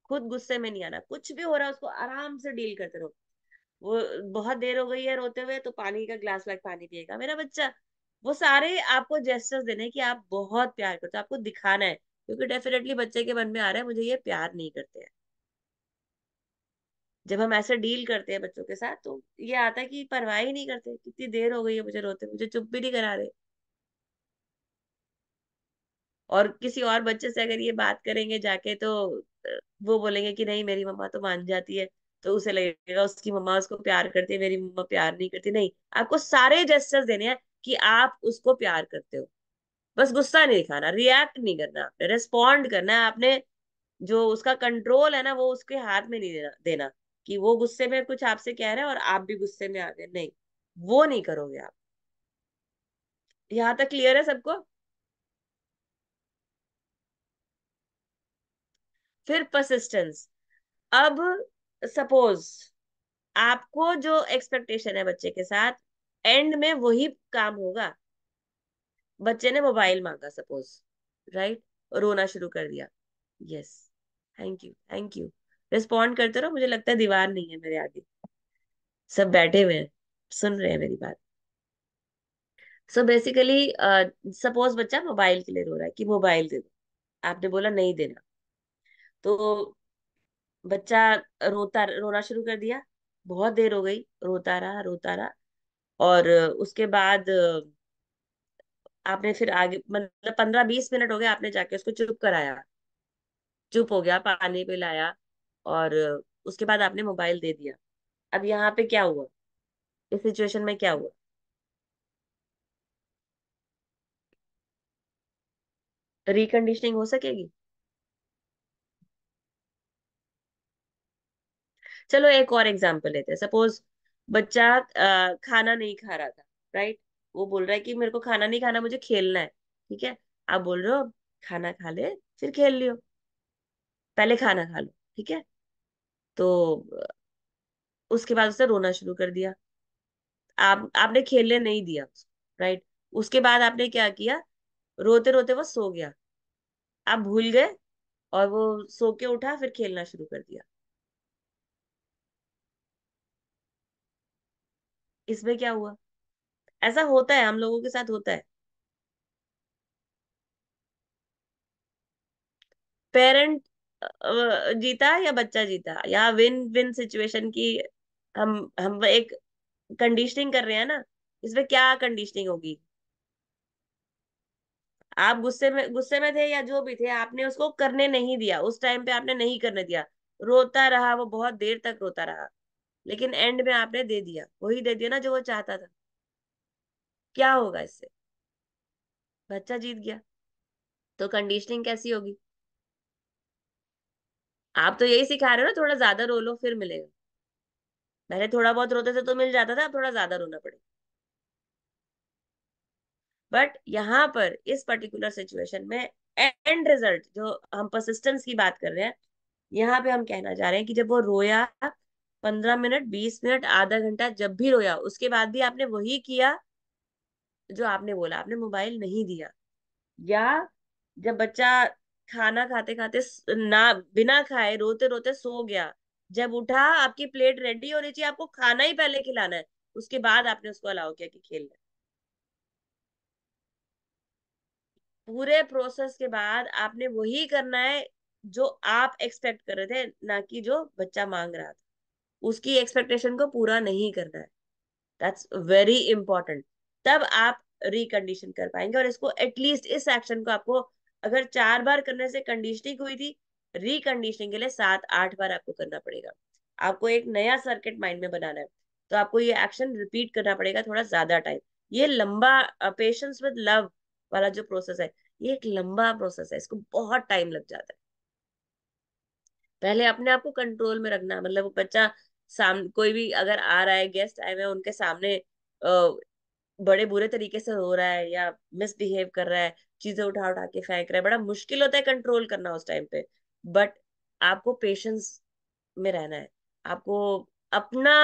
खुद गुस्से में नहीं आना कुछ भी हो रहा है उसको आराम से डील करते रहो वो बहुत देर हो गई है रोते हुए तो पानी का ग्लास लग पानी पिएगा मेरा बच्चा वो सारे आपको जेस्टर्स देने कि आप बहुत प्यार करते हो आपको दिखाना है क्योंकि डेफिनेटली बच्चे के मन में आ रहा है मुझे ये प्यार नहीं करते हैं जब हम ऐसा डील करते हैं बच्चों के साथ तो ये आता है कि परवाह ही नहीं करते कितनी देर हो गई है मुझे रोते मुझे चुप भी नहीं करा रहे और किसी और बच्चे से अगर ये बात करेंगे जाके तो वो बोलेंगे कि नहीं मेरी मम्मा तो मान जाती है तो उसे लगेगा उसकी मम्मा उसको प्यार करती है मेरी मम्मा प्यार नहीं करती नहीं आपको सारे जेस्टर्स देने हैं कि आप उसको प्यार करते हो बस गुस्सा नहीं दिखाना रिएक्ट नहीं करना आपने रेस्पॉन्ड करना है आपने जो उसका कंट्रोल है ना वो उसके हाथ में नहीं देना देना कि वो गुस्से में कुछ आपसे कह रहे हैं और आप भी गुस्से में आ गए नहीं वो नहीं करोगे आप यहां तक क्लियर है सबको फिर परसिस्टेंस अब सपोज आपको जो एक्सपेक्टेशन है बच्चे के साथ एंड में वही काम होगा बच्चे ने मोबाइल मांगा सपोज राइट right? रोना शुरू कर दिया yes thank you thank you respond करते रहो मुझे लगता है दीवार नहीं है मेरे आगे सब बैठे हुए हैं सुन रहे हैं मेरी बात सो बेसिकली सपोज बच्चा मोबाइल के लिए रो रहा है कि मोबाइल दे दो आपने बोला नहीं देना तो बच्चा रोता रोना शुरू कर दिया बहुत देर हो गई रोता रहा रोता रहा और उसके बाद आपने फिर आगे मतलब पंद्रह बीस मिनट हो गए आपने जाके उसको चुप कराया चुप हो गया पानी पिलाया और उसके बाद आपने मोबाइल दे दिया अब यहाँ पे क्या हुआ इस सिचुएशन में क्या हुआ रिकंडीशनिंग हो सकेगी चलो एक और एग्जाम्पल लेते हैं सपोज बच्चा खाना नहीं खा रहा था राइट वो बोल रहा है कि मेरे को खाना नहीं खाना मुझे खेलना है ठीक है आप बोल रहे हो खाना खा ले फिर खेल लियो पहले खाना खा लो ठीक है तो उसके बाद उसने रोना शुरू कर दिया आप आपने खेलने नहीं दिया राइट उसके बाद आपने क्या किया रोते रोते वो सो गया आप भूल गए और वो सो के उठा फिर खेलना शुरू कर दिया इसमें क्या हुआ ऐसा होता है हम लोगों के साथ होता है पेरेंट जीता या बच्चा जीता या विन विन सिचुएशन की हम हम एक कंडीशनिंग कर रहे हैं ना इसमें क्या कंडीशनिंग होगी आप गुस्से में गुस्से में थे या जो भी थे आपने उसको करने नहीं दिया उस टाइम पे आपने नहीं करने दिया रोता रहा वो बहुत देर तक रोता रहा लेकिन एंड में आपने दे दिया वही दे दिया ना जो वो चाहता था क्या होगा इससे बच्चा जीत गया तो कंडीशनिंग कैसी होगी आप तो यही सिखा रहे हो ना थोड़ा ज्यादा रो लो फिर मिलेगा पहले थोड़ा बहुत रोते थे तो मिल जाता था अब थोड़ा ज्यादा रोना पड़ेगा बट यहाँ पर इस पर्टिकुलर सिचुएशन में एंड रिजल्ट जो हम परसिस्टेंस की बात कर रहे हैं यहाँ पे हम कहना चाह रहे हैं कि जब वो रोया पंद्रह मिनट बीस मिनट आधा घंटा जब भी रोया उसके बाद भी आपने वही किया जो आपने बोला आपने मोबाइल नहीं दिया या जब बच्चा खाना खाते खाते ना बिना खाए रोते रोते सो गया जब उठा आपकी प्लेट रेडी होनी चाहिए आपको खाना ही पहले खिलाना है उसके बाद आपने उसको अलाउ किया कि खेलना पूरे प्रोसेस के बाद आपने वही करना है जो आप एक्सपेक्ट कर रहे थे ना कि जो बच्चा मांग रहा था उसकी एक्सपेक्टेशन को पूरा नहीं करना है दैट्स वेरी इंपॉर्टेंट तब आप रिकंडीशन कर पाएंगे और इसको एटलीस्ट इस एक्शन को आपको अगर चार बार करने से कंडीशनिंग हुई थी रिकंडीशनिंग के लिए सात आठ बार आपको करना पड़ेगा आपको एक नया सर्किट माइंड में बनाना है तो आपको ये एक्शन रिपीट करना पड़ेगा थोड़ा ज्यादा टाइम ये लंबा पेशेंस विद लव वाला जो प्रोसेस है ये एक लंबा प्रोसेस है इसको बहुत टाइम लग जाता है पहले अपने आप को कंट्रोल में रखना मतलब वो बच्चा सामने कोई भी अगर आ रहा है गेस्ट आए हुए उनके सामने आ, बड़े बुरे तरीके से हो रहा है या मिसबिहेव कर रहा है चीजें उठा उठा के फेंक रहे हैं बड़ा मुश्किल होता है कंट्रोल करना उस टाइम पे बट आपको पेशेंस में रहना है आपको अपना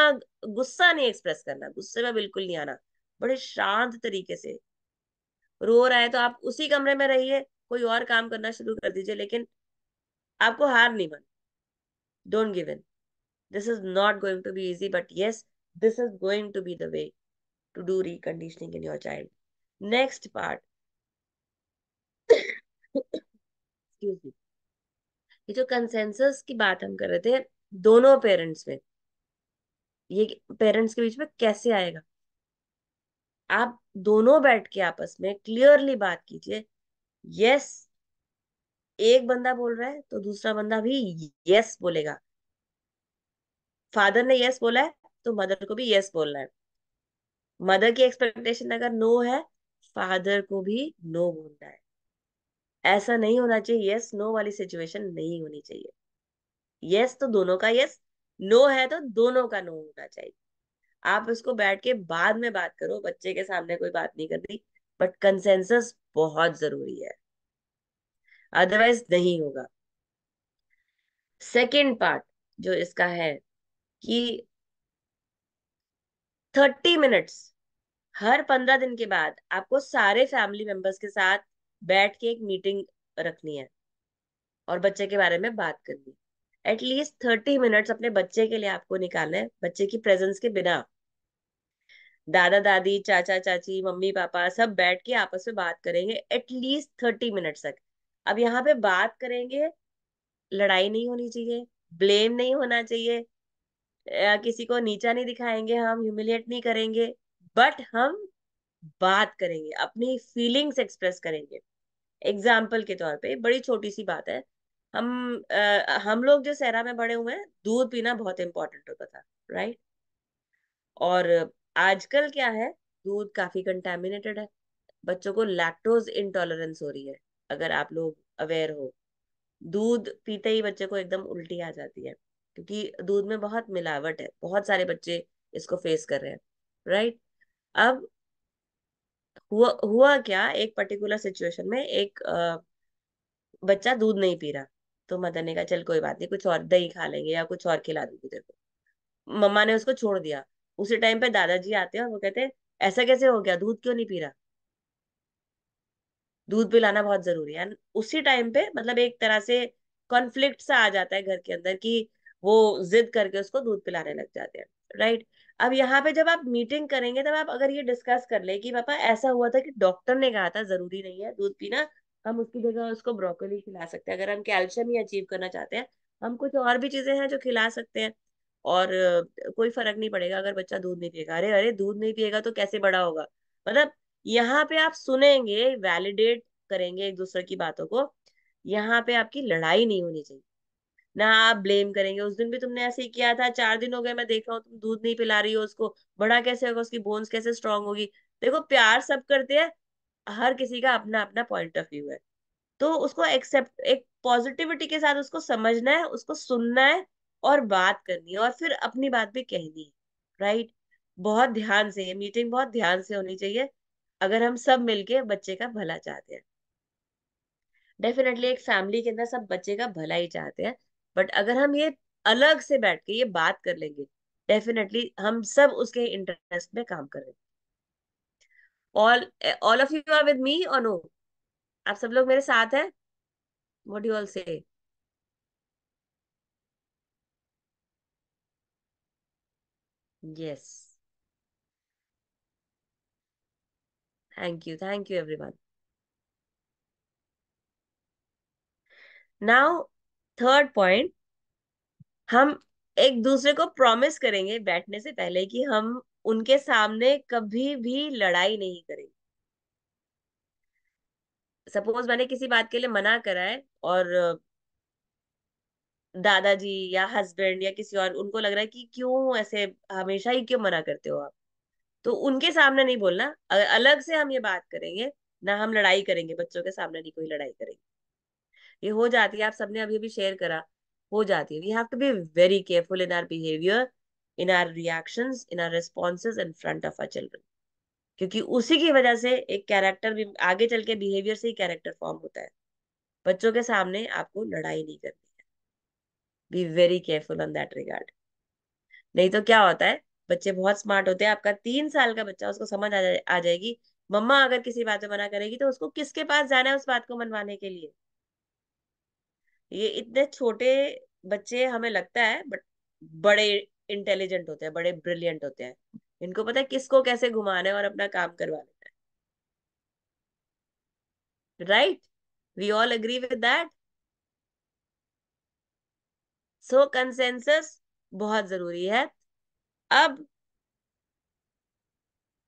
गुस्सा नहीं एक्सप्रेस करना गुस्से में बिल्कुल नहीं आना बड़े शांत तरीके से रो रहा है तो आप उसी कमरे में रहिए कोई और काम करना शुरू कर दीजिए लेकिन आपको हार नहीं मन don't give in this is not going to be easy but yes this is going to be the way to do reconditioning in your child next part excuse me ये जो कंसेंसस की बात हम कर रहे थे दोनों पेरेंट्स में ये पेरेंट्स के बीच में कैसे आएगा आप दोनों बैठ के आपस में क्लियरली बात कीजिए यस एक बंदा बोल रहा है तो दूसरा बंदा भी यस बोलेगा फादर ने यस बोला है तो मदर को भी यस बोलना है मदर की एक्सपेक्टेशन अगर नो है फादर को भी नो बोलना है ऐसा नहीं होना चाहिए यस नो वाली सिचुएशन नहीं होनी चाहिए यस तो दोनों का यस नो है तो दोनों का नो होना चाहिए आप उसको बैठ के बाद में बात करो बच्चे के सामने कोई बात नहीं करनी बट कंसेंसस बहुत जरूरी है अदरवाइज नहीं होगा सेकेंड पार्ट जो इसका है कि थर्टी मिनट्स हर पंद्रह दिन के बाद आपको सारे फैमिली मेंबर्स के साथ बैठ के एक मीटिंग रखनी है और बच्चे के बारे में बात करनी है एटलीस्ट थर्टी मिनट्स अपने बच्चे के लिए आपको निकालना है बच्चे की प्रेजेंस के बिना दादा दादी चाचा चाची मम्मी पापा सब बैठ के आपस में बात करेंगे एटलीस्ट थर्टी मिनट्स तक अब यहाँ पे बात करेंगे लड़ाई नहीं होनी चाहिए ब्लेम नहीं होना चाहिए किसी को नीचा नहीं दिखाएंगे हम ह्यूमिलिएट नहीं करेंगे बट हम बात करेंगे अपनी फीलिंग्स एक्सप्रेस करेंगे एग्जाम्पल के तौर पे बड़ी छोटी सी बात है हम आ, हम लोग जो सहरा में बड़े हुए हैं दूध पीना बहुत इंपॉर्टेंट होता था राइट और आजकल क्या है दूध काफी कंटेमिनेटेड है बच्चों को लैक्टोज इंटॉलरेंस हो रही है अगर आप लोग अवेयर हो दूध पीते ही बच्चे को एकदम उल्टी आ जाती है क्योंकि दूध में बहुत मिलावट है बहुत सारे बच्चे इसको फेस कर रहे हैं राइट अब हुआ हुआ क्या एक पर्टिकुलर सिचुएशन में एक आ, बच्चा दूध नहीं पी रहा तो मदर ने कहा चल कोई बात नहीं कुछ और दही खा लेंगे या कुछ और खिला दूंगी तेरे को मम्मा ने उसको छोड़ दिया उसी टाइम पे दादाजी आते हैं और वो कहते हैं ऐसा कैसे हो गया दूध क्यों नहीं पी रहा दूध पिलाना बहुत जरूरी है उसी टाइम पे मतलब एक तरह से कॉन्फ्लिक्ट सा आ जाता है घर के अंदर कि वो जिद करके उसको दूध पिलाने लग जाते हैं राइट right? अब यहाँ पे जब आप मीटिंग करेंगे तब आप अगर ये डिस्कस कर ले कि पापा ऐसा हुआ था कि डॉक्टर ने कहा था जरूरी नहीं है दूध पीना हम उसकी जगह उसको ब्रोकली खिला सकते हैं अगर हम कैल्शियम ही अचीव करना चाहते हैं हम कुछ और भी चीजें हैं जो खिला सकते हैं और कोई फर्क नहीं पड़ेगा अगर बच्चा दूध नहीं पिएगा अरे अरे दूध नहीं पिएगा तो कैसे बड़ा होगा मतलब यहाँ पे आप सुनेंगे वैलिडेट करेंगे एक दूसरे की बातों को यहाँ पे आपकी लड़ाई नहीं होनी चाहिए ना आप ब्लेम करेंगे उस दिन भी तुमने ऐसे ही किया था चार दिन हो गए मैं देख रहा हूँ तुम दूध नहीं पिला रही हो उसको बड़ा कैसे होगा उसकी बोन्स कैसे स्ट्रांग होगी देखो प्यार सब करते हैं हर किसी का अपना अपना पॉइंट ऑफ व्यू है तो उसको एक्सेप्ट एक पॉजिटिविटी के साथ उसको समझना है उसको सुनना है और बात करनी है और फिर अपनी बात भी कहनी है राइट बहुत ध्यान से ये मीटिंग बहुत ध्यान से होनी चाहिए अगर हम सब मिलके बच्चे का भला चाहते हैं डेफिनेटली एक फैमिली के अंदर सब बच्चे का भला ही चाहते हैं बट अगर हम ये अलग से बैठ के ये बात कर लेंगे डेफिनेटली हम सब उसके इंटरेस्ट में काम करेंगे all all of you are with me और नो आप सब लोग मेरे साथ हैं व्हाट यू ऑल से yes thank you thank you everyone now third point हम एक दूसरे को प्रॉमिस करेंगे बैठने से पहले कि हम उनके सामने कभी भी लड़ाई नहीं करेंगे सपोज मैंने किसी बात के लिए मना करा है और दादाजी या हस्बैंड या किसी और उनको लग रहा है कि क्यों ऐसे हमेशा ही क्यों मना करते हो आप तो उनके सामने नहीं बोलना अलग से हम ये बात करेंगे ना हम लड़ाई करेंगे बच्चों के सामने नहीं कोई लड़ाई करेंगे ये हो जाती है आप सबने अभी अभी शेयर करा हो जाती है we have to be very careful in our behaviour in our reaction in our responses in front of our children क्योंकि उसी की वजह से एक कैरेक्टर भी आगे चल के बिहेवियर से ही कैरेक्टर फॉर्म होता है बच्चों के सामने आपको लड़ाई नहीं करनी है be very careful on that regard नहीं तो क्या होता है बच्चे बहुत स्मार्ट होते हैं आपका तीन साल का बच्चा उसको समझ आ, जाए, आ जाएगी मम्मा अगर किसी बात में मना करेगी तो उसको किसके पास जाना है उस बात को मनवाने के लिए ये इतने छोटे बच्चे हमें लगता है बट बड़े इंटेलिजेंट होते हैं बड़े ब्रिलियंट होते हैं इनको पता है किसको कैसे घुमाना है और अपना काम करवा लेना है right we all agree with that so consensus बहुत जरूरी है अब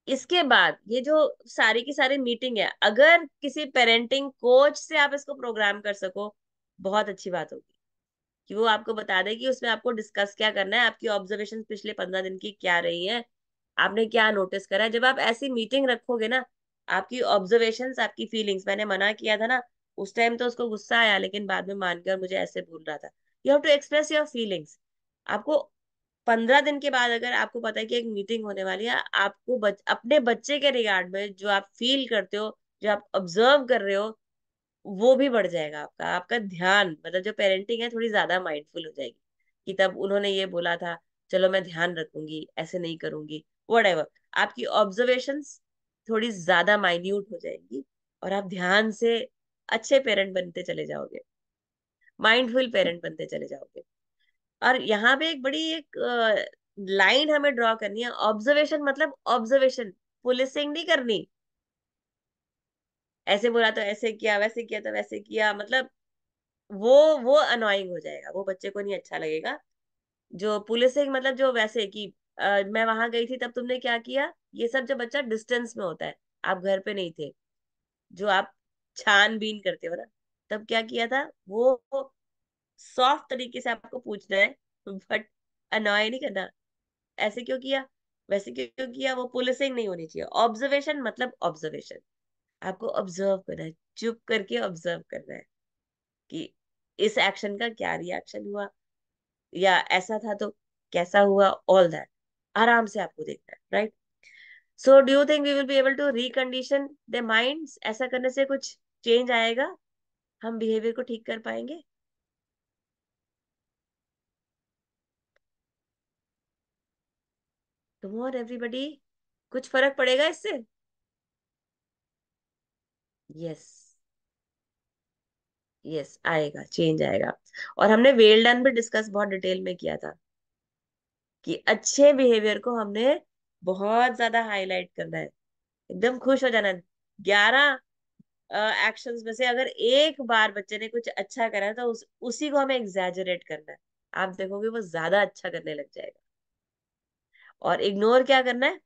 इसके बाद ये जो सारी की सारी मीटिंग है अगर किसी पेरेंटिंग कोच से आप इसको प्रोग्राम कर सको बहुत अच्छी बात होगी कि वो आपको बता दे कि उसमें आपको डिस्कस क्या करना है आपकी ऑब्जर्वेशन पिछले पंद्रह दिन की क्या रही है आपने क्या नोटिस करा है जब आप ऐसी मीटिंग रखोगे ना आपकी ऑब्जर्वेशन आपकी फीलिंग्स मैंने मना किया था ना उस टाइम तो उसको गुस्सा आया लेकिन बाद में मानकर मुझे ऐसे भूल रहा था you have to express your feelings आपको पंद्रह दिन के बाद अगर आपको पता है कि एक मीटिंग होने वाली है आपको बच, अपने बच्चे के रिगार्ड में जो आप फील करते हो जो आप ऑब्जर्व कर रहे हो वो भी बढ़ जाएगा आपका आपका ध्यान मतलब जो पेरेंटिंग है थोड़ी ज्यादा माइंडफुल हो जाएगी कि तब उन्होंने ये बोला था चलो मैं ध्यान रखूंगी ऐसे नहीं करूंगी वट आपकी ऑब्जर्वेशन थोड़ी ज्यादा माइन्यूट हो जाएंगी और आप ध्यान से अच्छे पेरेंट बनते चले जाओगे माइंडफुल पेरेंट बनते चले जाओगे और यहाँ पे एक बड़ी एक लाइन हमें ड्रॉ करनी है ऑब्जर्वेशन मतलब ऑब्जर्वेशन पुलिसिंग नहीं करनी ऐसे बोला तो ऐसे किया वैसे किया तो वैसे किया मतलब वो वो अनोइंग हो जाएगा वो बच्चे को नहीं अच्छा लगेगा जो पुलिसिंग मतलब जो वैसे कि आ, मैं वहां गई थी तब तुमने क्या किया ये सब जब बच्चा डिस्टेंस में होता है आप घर पे नहीं थे जो आप छानबीन करते हो ना तब क्या किया था वो, वो सॉफ्ट तरीके से आपको पूछना है बट अनॉय नहीं करना ऐसे क्यों किया वैसे क्यों किया वो पुलिसिंग नहीं होनी चाहिए ऑब्जर्वेशन मतलब ऑब्जर्वेशन आपको ऑब्जर्व करना है चुप करके ऑब्जर्व करना है कि इस एक्शन का क्या रिएक्शन हुआ या ऐसा था तो कैसा हुआ ऑल दैट आराम से आपको देखना है right so do you think we will be able to recondition the mind ऐसा करने से कुछ चेंज आएगा हम बिहेवियर को ठीक कर पाएंगे तुम एवरीबडी कुछ फर्क पड़ेगा इससे यस यस आएगा चेंज आएगा और हमने वेल डन भी डिस्कस बहुत डिटेल में किया था कि अच्छे बिहेवियर को हमने बहुत ज्यादा हाईलाइट करना है एकदम खुश हो जाना है ग्यारह एक्शंस में से अगर एक बार बच्चे ने कुछ अच्छा करा है तो उस, उसी को हमें एग्जैजरेट करना है आप देखोगे वो ज्यादा अच्छा करने लग जाएगा और इग्नोर क्या करना है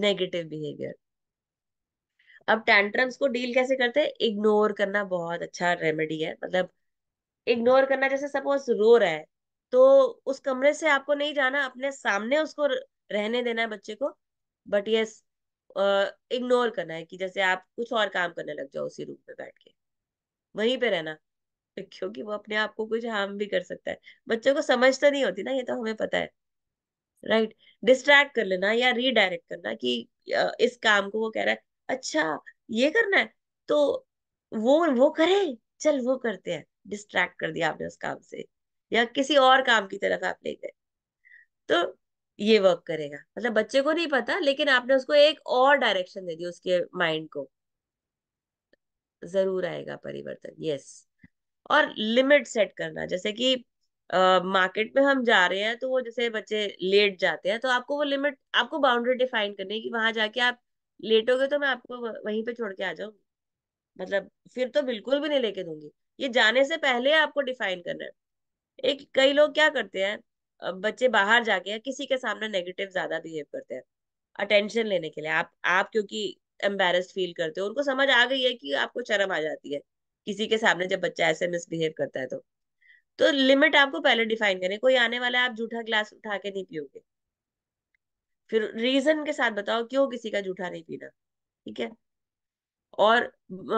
नेगेटिव बिहेवियर अब टेंट्रम्स को डील कैसे करते हैं इग्नोर करना बहुत अच्छा रेमेडी है मतलब इग्नोर करना जैसे सपोज रो रहा है तो उस कमरे से आपको नहीं जाना अपने सामने उसको रहने देना है बच्चे को बट यस इग्नोर करना है कि जैसे आप कुछ और काम करने लग जाओ उसी रूम में बैठ के वहीं पे रहना [laughs] क्योंकि वो अपने आप को कुछ हार्म भी कर सकता है बच्चों को समझ तो नहीं होती ना ये तो हमें पता है राइट right? डिस्ट्रैक्ट कर लेना या रीडायरेक्ट करना कि इस काम को वो कह रहा है अच्छा ये करना है तो वो वो करे चल वो करते हैं डिस्ट्रैक्ट कर दिया आपने उस काम से या किसी और काम की तरफ आप ले गए तो ये वर्क करेगा मतलब बच्चे को नहीं पता लेकिन आपने उसको एक और डायरेक्शन दे दी उसके माइंड को जरूर आएगा परिवर्तन यस और लिमिट सेट करना जैसे कि मार्केट uh, में हम जा रहे हैं तो वो जैसे बच्चे लेट जाते हैं तो आपको वो लिमिट आपको बाउंड्री डिफाइन करनी है कि वहां जाके आप लेटोगे तो मैं आपको वहीं पे छोड़ के आ जाऊंगी मतलब फिर तो बिल्कुल भी नहीं लेके दूंगी ये जाने से पहले आपको डिफाइन करना है एक कई लोग क्या करते हैं बच्चे बाहर जाके किसी के सामने नेगेटिव ज्यादा बिहेव करते हैं अटेंशन लेने के लिए आप आप क्योंकि एम्बेस्ड फील करते हो उनको समझ आ गई है कि आपको चरम आ जाती है किसी के सामने जब बच्चा ऐसे मिसबिहेव करता है तो तो लिमिट आपको पहले डिफाइन करें कोई आने वाला आप जूठा ग्लास उठा के नहीं पियोगे फिर रीजन के साथ बताओ क्यों किसी का जूठा नहीं पीना ठीक है और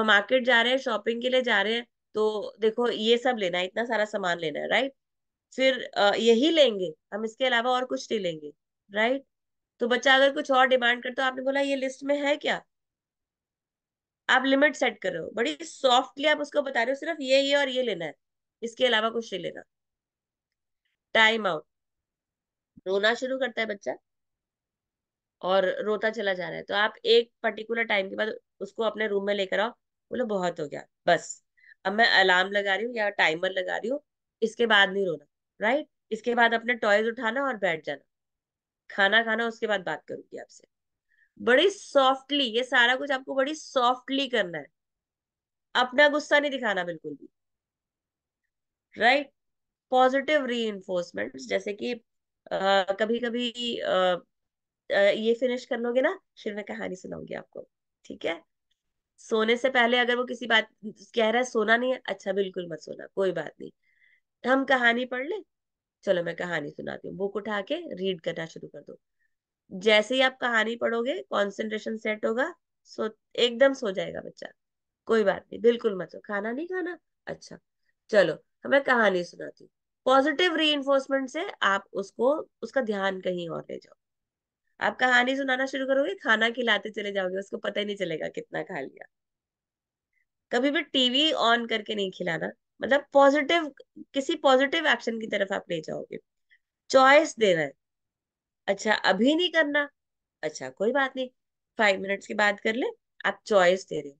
मार्केट जा रहे हैं शॉपिंग के लिए जा रहे हैं तो देखो ये सब लेना है इतना सारा सामान लेना है राइट फिर यही लेंगे हम इसके अलावा और कुछ नहीं लेंगे राइट तो बच्चा अगर कुछ और डिमांड करता है आपने बोला ये लिस्ट में है क्या आप लिमिट सेट कर रहे हो बड़ी सॉफ्टली आप उसको बता रहे हो सिर्फ ये ये और ये लेना है इसके अलावा कुछ नहीं लेना टाइम आउट रोना शुरू करता है बच्चा और रोता चला जा रहा है तो आप एक पर्टिकुलर टाइम के बाद उसको अपने रूम में लेकर आओ बोलो बहुत हो गया बस अब मैं अलार्म लगा रही हूँ या टाइमर लगा रही हूँ इसके बाद नहीं रोना राइट इसके बाद अपने टॉयज उठाना और बैठ जाना खाना खाना उसके बाद बात करूंगी आपसे बड़ी सॉफ्टली ये सारा कुछ आपको बड़ी सॉफ्टली करना है अपना गुस्सा नहीं दिखाना बिल्कुल भी राइट पॉजिटिव री जैसे कि आ, कभी कभी आ, ये फिनिश कर लोगे ना फिर मैं कहानी सुनाऊंगी आपको ठीक है सोने से पहले अगर वो किसी बात कह रहा है सोना नहीं है अच्छा बिल्कुल मत सोना कोई बात नहीं हम कहानी पढ़ ले चलो मैं कहानी सुनाती हूँ बुक उठा के रीड करना शुरू कर दो जैसे ही आप कहानी पढ़ोगे कॉन्सेंट्रेशन सेट होगा सो एकदम सो जाएगा बच्चा कोई बात नहीं बिल्कुल मत सो खाना नहीं खाना अच्छा चलो मैं कहानी सुनाती हूँ पॉजिटिव री से आप उसको उसका ध्यान कहीं और ले जाओ आप कहानी सुनाना शुरू करोगे खाना खिलाते चले जाओगे उसको पता ही नहीं चलेगा कितना खा लिया कभी भी टीवी ऑन करके नहीं खिलाना मतलब पॉजिटिव किसी पॉजिटिव एक्शन की तरफ आप ले जाओगे चॉइस देना है अच्छा अभी नहीं करना अच्छा कोई बात नहीं फाइव मिनट्स की बात कर ले आप चॉइस दे रहे हो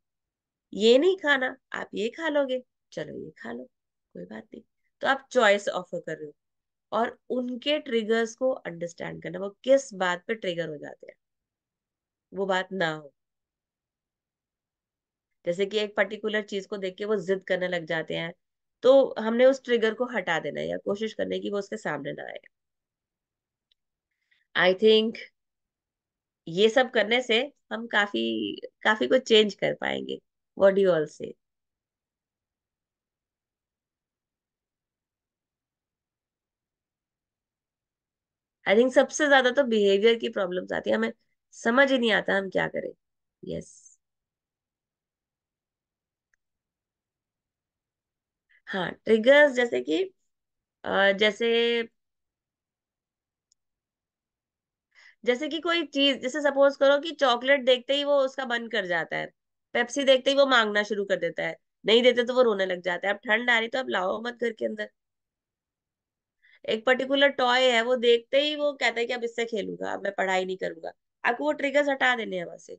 ये नहीं खाना आप ये खा लोगे चलो ये खा लो कोई बात नहीं तो आप चॉइस ऑफर कर रहे हो और उनके ट्रिगर्स को अंडरस्टैंड करना वो किस बात पे ट्रिगर हो जाते हैं वो बात ना हो जैसे कि एक पर्टिकुलर चीज को देख के वो जिद करने लग जाते हैं तो हमने उस ट्रिगर को हटा देना या कोशिश करने की वो उसके सामने ना आए आई थिंक ये सब करने से हम काफी काफी कुछ चेंज कर पाएंगे वॉट यू ऑल से आई थिंक सबसे ज्यादा तो बिहेवियर की प्रॉब्लम्स आती है हमें समझ ही नहीं आता हम क्या करें यस yes. हाँ ट्रिगर्स जैसे कि जैसे जैसे कि कोई चीज जैसे सपोज करो कि चॉकलेट देखते ही वो उसका बंद कर जाता है पेप्सी देखते ही वो मांगना शुरू कर देता है नहीं देते तो वो रोने लग जाता है अब ठंड आ रही तो अब लाओ मत घर के अंदर एक पर्टिकुलर टॉय है वो देखते ही वो कहता है कि अब इससे खेलूंगा अब मैं पढ़ाई नहीं करूंगा आपको वो ट्रिगर्स हटा देने हैं वैसे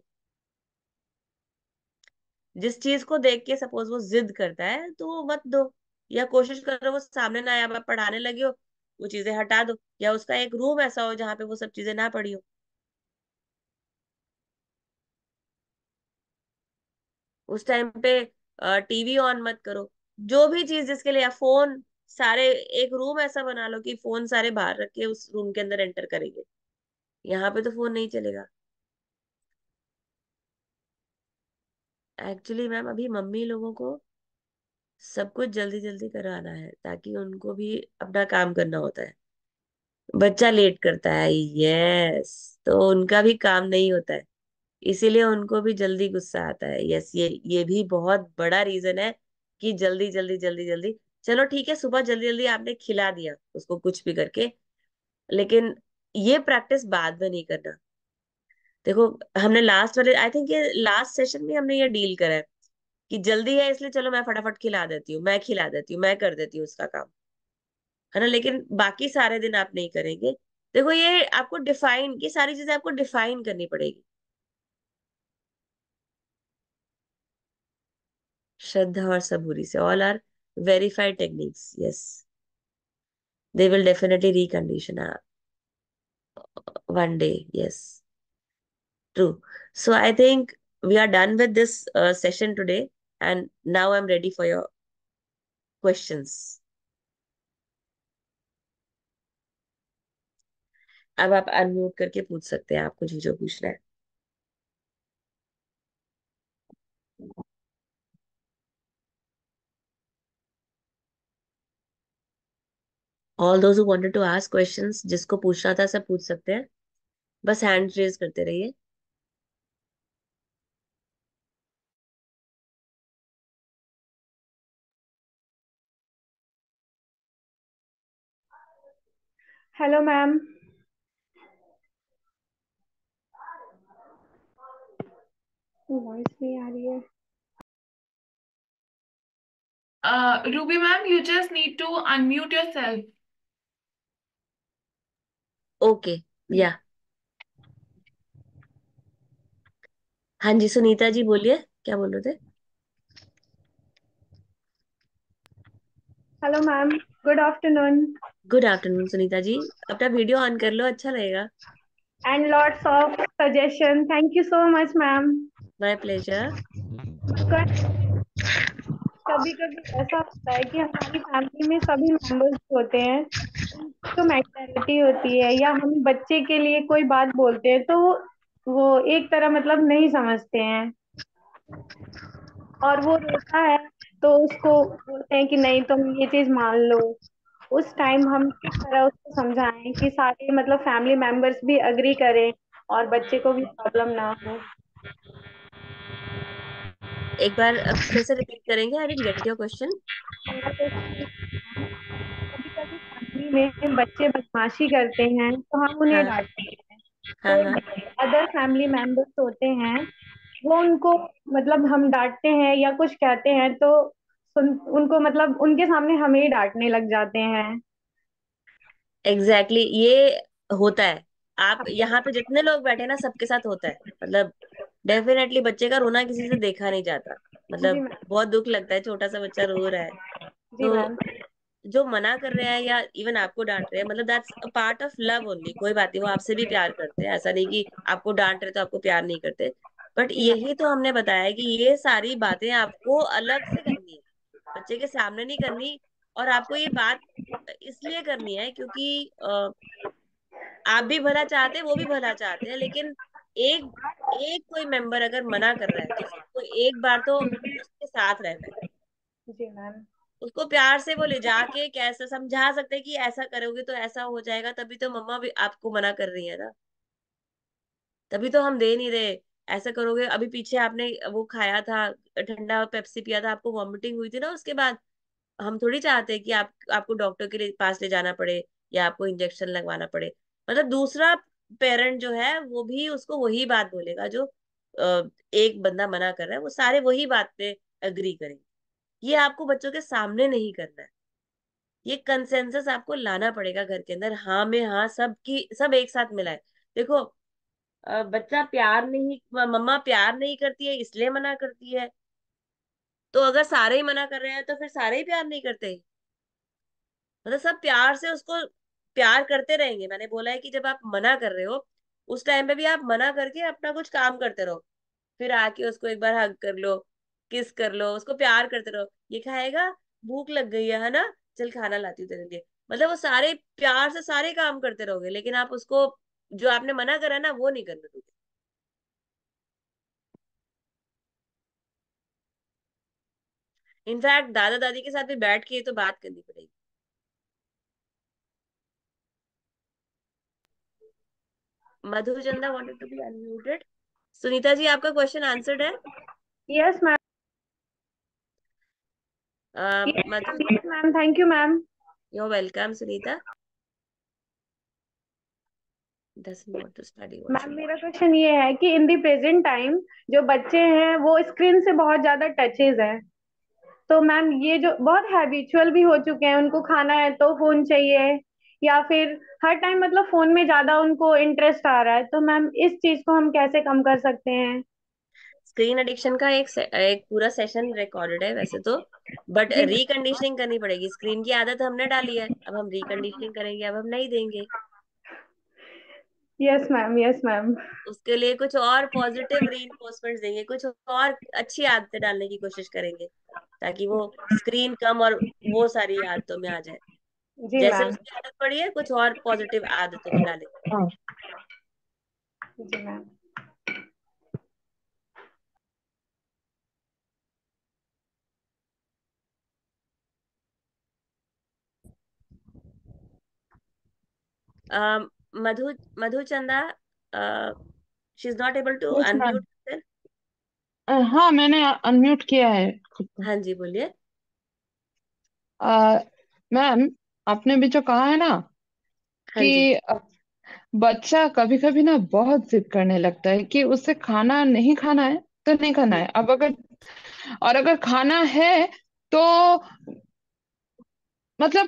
जिस चीज को देख के सपोज वो जिद करता है तो वो मत दो या कोशिश करो वो सामने ना आए आप पढ़ाने लगे हो वो चीजें हटा दो या उसका एक रूम ऐसा हो जहां पे वो सब चीजें ना पड़ी हो उस टाइम पे टीवी ऑन मत करो जो भी चीज जिसके लिए या फोन सारे एक रूम ऐसा बना लो कि फोन सारे बाहर रख के उस रूम के अंदर एंटर करेंगे यहाँ पे तो फोन नहीं चलेगा एक्चुअली मैम अभी मम्मी लोगों को सब कुछ जल्दी जल्दी कराना है ताकि उनको भी अपना काम करना होता है बच्चा लेट करता है यस तो उनका भी काम नहीं होता है इसीलिए उनको भी जल्दी गुस्सा आता है यस ये ये भी बहुत बड़ा रीजन है कि जल्दी जल्दी जल्दी जल्दी चलो ठीक है सुबह जल्दी जल्दी आपने खिला दिया उसको कुछ भी करके लेकिन ये प्रैक्टिस बाद में नहीं करना देखो हमने लास्ट वाले आई थिंक ये लास्ट सेशन में हमने ये डील करा है कि जल्दी है इसलिए चलो मैं फटाफट खिला देती हूँ मैं खिला देती हूँ मैं कर देती हूँ उसका काम है ना लेकिन बाकी सारे दिन आप नहीं करेंगे देखो ये आपको डिफाइन ये सारी चीजें आपको डिफाइन करनी पड़ेगी श्रद्धा और सबूरी से all are verify techniques. Yes. They will definitely recondition uh, one day. Yes. True. So I think we are done with this uh, session today. And now I'm ready for your questions. अब आप अनम्यूट करके पूछ सकते हैं आप कुछ जो पूछना है all those wanted to ask question जिसको पूछना था सब पूछ सकते हैं बस हैंड रेज करते रहिए हेलो मैम वॉइस नहीं आ रही है Ruby ma'am you just need to unmute unmute okay या हाँ जी सुनीता जी बोलिए क्या बोल रहे थे hello ma'am good afternoon good afternoon Sunita ji अपना वीडियो ऑन कर लो अच्छा रहेगा and lots of suggestion thank you so much ma'am my pleasure कभी कभी ऐसा होता है कि हमारी फैमिली में सभी मेंबर्स होते हैं तो मैटरिटी होती है या हम बच्चे के लिए कोई बात बोलते हैं तो वो एक तरह मतलब नहीं समझते हैं और वो रोता है तो उसको बोलते हैं कि नहीं तुम ये चीज मान लो उस टाइम हम किस तरह उसको समझाएं कि सारे मतलब फैमिली मेंबर्स भी अग्री करें और बच्चे को भी प्रॉब्लम ना हो एक बार फिर से रिपीट करेंगे I did get your question में बच्चे बदमाशी करते हैं तो हम उन्हें हाँ। डांटते हैं अदर फैमिली मेंबर्स होते हैं वो उनको मतलब हम डांटते हैं या कुछ कहते हैं तो उन, उनको मतलब उनके सामने हमें ही डांटने लग जाते हैं एग्जैक्टली exactly, ये होता है आप यहाँ पे जितने लोग बैठे ना सबके साथ होता है मतलब डेफिनेटली बच्चे का रोना किसी से देखा नहीं जाता मतलब बहुत दुख लगता है छोटा सा बच्चा रो रहा है तो जो मना कर रहे हैं या इवन आपको डांट रहे हैं मतलब that's a part of love only कोई बात नहीं वो आपसे भी प्यार करते हैं ऐसा नहीं कि आपको डांट रहे तो आपको प्यार नहीं करते बट यही तो हमने बताया कि ये सारी बातें आपको अलग से करनी है बच्चे के सामने नहीं करनी और आपको ये बात इसलिए करनी है क्योंकि आप भी भला चाहते हैं वो भी भला चाहते हैं लेकिन एक एक कोई मेंबर अगर मना कर रहा है तो एक बार तो उसके साथ रहना है जी मैम उसको प्यार से वो ले जाके कैसे समझा सकते कि ऐसा करोगे तो ऐसा हो जाएगा तभी तो मम्मा भी आपको मना कर रही है ना तभी तो हम दे नहीं रहे ऐसा करोगे अभी पीछे आपने वो खाया था ठंडा पेप्सी पिया था आपको वॉमिटिंग हुई थी ना उसके बाद हम थोड़ी चाहते कि आप आपको डॉक्टर के पास ले जाना पड़े या आपको इंजेक्शन लगवाना पड़े मतलब दूसरा पेरेंट जो है वो भी उसको वही बात बोलेगा जो एक बंदा मना कर रहा है वो सारे वही बात पे अग्री करेंगे ये आपको बच्चों के सामने नहीं करना है ये कंसेंसस आपको लाना पड़ेगा घर के अंदर हाँ में हाँ सब की सब एक साथ मिलाए देखो बच्चा प्यार नहीं मम्मा प्यार नहीं करती है इसलिए मना करती है तो अगर सारे ही मना कर रहे हैं तो फिर सारे ही प्यार नहीं करते मतलब सब प्यार से उसको प्यार करते रहेंगे मैंने बोला है कि जब आप मना कर रहे हो उस टाइम पे भी आप मना करके अपना कुछ काम करते रहो फिर आके उसको एक बार हक कर लो किस कर लो उसको प्यार करते रहो ये खाएगा भूख लग गई है ना चल खाना लाती हूँ तेरे लिए मतलब वो सारे प्यार से सारे काम करते रहोगे लेकिन आप उसको जो आपने मना करा ना वो नहीं करने दोगे इनफैक्ट दादा दादी के साथ भी बैठ के तो बात करनी पड़ेगी Madhu Chanda wanted to be unmuted Sunita ji आपका क्वेश्चन आंसर्ड है yes yes, ma'am ma'am thank you ma'am you welcome Sunita ma'am मेरा क्वेश्चन ये है कि इन दी प्रेजेंट टाइम जो बच्चे हैं वो स्क्रीन से बहुत ज्यादा टचेज हैं तो मैम ये जो बहुत हैबिचुअल भी हो चुके हैं उनको खाना है तो फोन चाहिए या फिर हर टाइम मतलब फोन में ज्यादा उनको इंटरेस्ट आ रहा है तो मैम इस चीज को हम कैसे कम कर सकते हैं स्क्रीन एडिक्शन का एक एक पूरा सेशन रिकॉर्डेड है वैसे तो बट रिकंडीशनिंग करनी पड़ेगी स्क्रीन की आदत हमने डाली है अब हम रिकंडीशनिंग करेंगे अब हम नहीं देंगे यस मैम यस मैम उसके लिए कुछ और पॉजिटिव रीइंफोर्समेंट देंगे कुछ और अच्छी आदतें डालने की कोशिश करेंगे ताकि वो स्क्रीन कम और वो सारी आदतों में आ जाए जी जैसे उसकी आदत पड़ी है कुछ और पॉजिटिव आदतें डालें जी ma'am Um, Madhu Madhu Chanda, uh, she's not able to yes, unmute herself. Uh, हाँ मैंने अनम्यूट किया है हाँ जी बोलिए मैम uh, आपने भी जो कहा है ना हाँ कि जी uh, बच्चा कभी कभी ना बहुत जिद करने लगता है कि उसे खाना नहीं खाना है तो नहीं खाना है अब अगर और अगर खाना है तो मतलब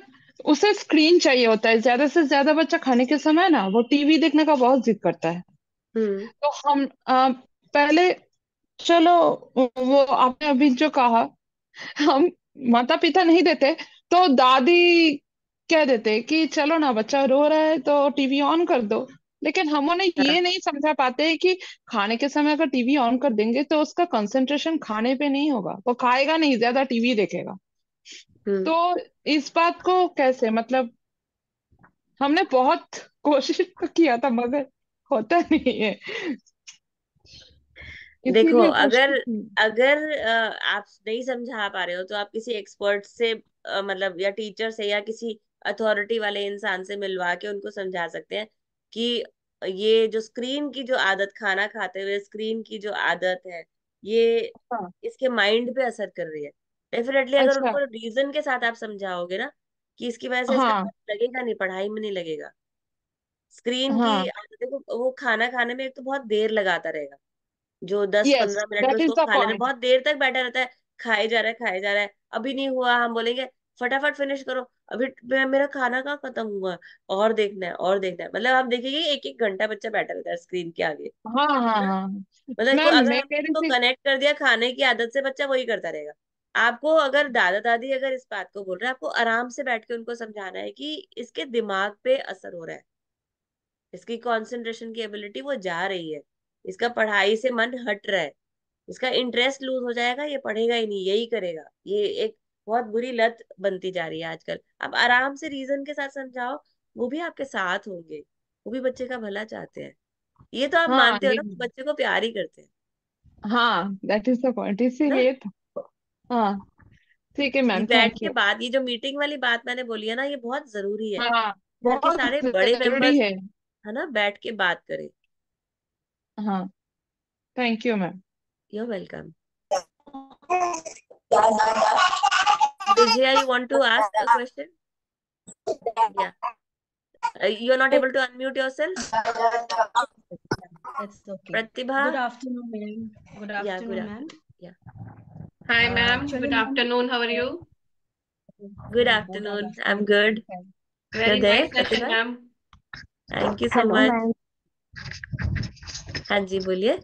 उसे स्क्रीन चाहिए होता है ज्यादा से ज्यादा बच्चा खाने के समय ना वो टीवी देखने का बहुत जिद करता है हम्म। तो हम आ, पहले चलो वो आपने अभी जो कहा हम माता पिता नहीं देते तो दादी कह देते कि चलो ना बच्चा रो रहा है तो टीवी ऑन कर दो लेकिन हम उन्हें ये नहीं समझा पाते हैं कि खाने के समय अगर टीवी ऑन कर देंगे तो उसका कंसंट्रेशन खाने पे नहीं होगा वो खाएगा नहीं ज्यादा टीवी देखेगा हम्म। तो इस बात को कैसे मतलब हमने बहुत कोशिश तो किया था मगर होता नहीं है देखो अगर हम्म। अगर आप नहीं समझा पा रहे हो तो आप किसी एक्सपर्ट से मतलब या टीचर से या किसी अथॉरिटी वाले इंसान से मिलवा के उनको समझा सकते हैं कि ये जो स्क्रीन की जो आदत खाना खाते हुए स्क्रीन की जो आदत है ये हाँ। इसके माइंड पे असर कर रही है डेफिनेटली अगर अच्छा। उनको रीजन के साथ आप समझाओगे ना कि इसकी वजह से इसका हाँ लगेगा नहीं पढ़ाई में नहीं लगेगा स्क्रीन की हाँ देखो वो खाना खाने में एक तो बहुत देर लगाता रहेगा जो दस यस पंद्रह मिनट में दैट इज उसको द खा पॉइंट बहुत देर तक बैठा रहता है खाए जा रहा है खाए जा रहा है अभी नहीं हुआ हम बोलेंगे फटाफट फिनिश करो अभी मेरा खाना कहाँ खत्म हुआ और देखना है और देखना है मतलब आप देखेंगे एक एक घंटा बच्चा बैठा रहता है स्क्रीन के आगे हाँ हाँ हाँ मतलब इसको मैम अगर मैं हमने इसको कनेक्ट कर दिया खाने की आदत से बच्चा वही करता रहेगा आपको अगर दादा दादी अगर इस बात को बोल रहे हैं आपको आराम से बैठ के उनको समझाना है कि इसके दिमाग पे असर हो रहा है इसकी कॉन्सेंट्रेशन की एबिलिटी वो जा रही है इसका पढ़ाई से मन हट रहा है इसका इंटरेस्ट लूज हो जाएगा ये पढ़ेगा ही नहीं यही करेगा ये एक बहुत बुरी लत बनती जा रही है आजकल आप आराम से रीजन के साथ समझाओ वो भी आपके साथ होंगे वो भी बच्चे का भला चाहते हैं ये तो आप हाँ, मानते हो ना बच्चे को प्यार ही करते हैं हाँ दैट इज द पॉइंट इसीलिए हाँ ठीक है मैम थैंक बैठ के यू बाद ये जो मीटिंग वाली बात मैंने बोली है ना ये बहुत जरूरी है हाँ घर के बहुत सारे बड़े जरूरी मेंबर्स है है ना बैठ के बात करें हाँ thank you ma'am you welcome Vijaya you want to ask a question या you are not able to unmute yourself That's Pratibha good afternoon ma'am good afternoon ma'am afternoon, Hi, ma'am. Good afternoon. How are you? Good afternoon. I'm good. Very good session, ma'am. Thank you so Hello, much. हाँ जी बोलिए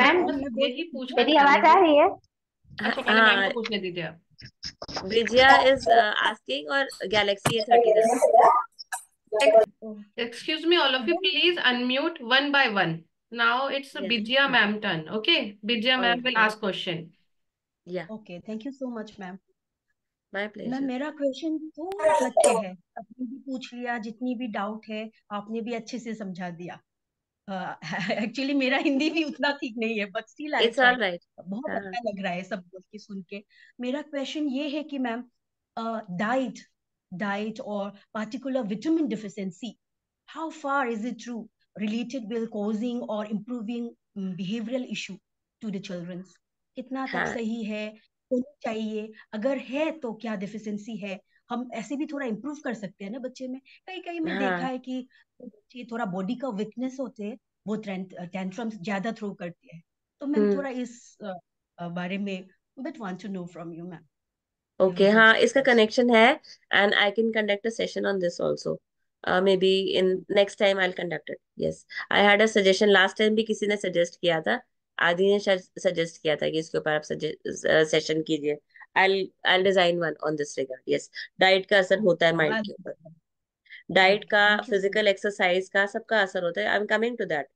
मैम मेरी आवाज आ रही है हाँ पूछने दीजिए आप Vijaya is uh, asking or Galaxy is asking. Excuse me, all of you, please unmute one by one. Now it's yes. Bidya ma'am turn. Okay. Bidya ma'am will ask question. Yeah. Okay. Thank you so much ma'am. Ma'am मेरा क्वेश्चन तो अलग के है अपने भी पूछ लिया जितनी भी डाउट है आपने भी अच्छे से समझा दिया एक्चुअली uh, मेरा हिंदी भी उतना ठीक नहीं है बट स्टिल इट्स ऑलराइट बहुत uh अच्छा लग रहा है सब बोल के सुन के मेरा क्वेश्चन ये है कि मैम डाइट डाइट और particular vitamin deficiency how far is it true related with causing or improving mm, behavioral issue to the children कितना तक हाँ। सही है होनी चाहिए अगर है तो क्या डिफिशिएंसी है हम ऐसे भी थोड़ा इम्प्रूव कर सकते हैं ना बच्चे में कई कई में हाँ. देखा है कि बच्चे थोड़ा बॉडी का वीकनेस होते हैं वो टेंट्रम्स ज्यादा थ्रो करते हैं तो मैं हम्म। थोड़ा इस बारे में but want to know from you ma'am okay हाँ इसका कनेक्शन है and I can conduct a session on this also uh, maybe in next time I'll conduct it. Yes, I had a suggestion last time भी किसी ने suggest किया था आदि ने suggest किया था कि इसके ऊपर आप session कीजिए. I'll I'll design one on this regard. Yes, diet का असर होता है mind के ऊपर. Diet का, physical exercise का सबका असर होता है. I'm coming to that.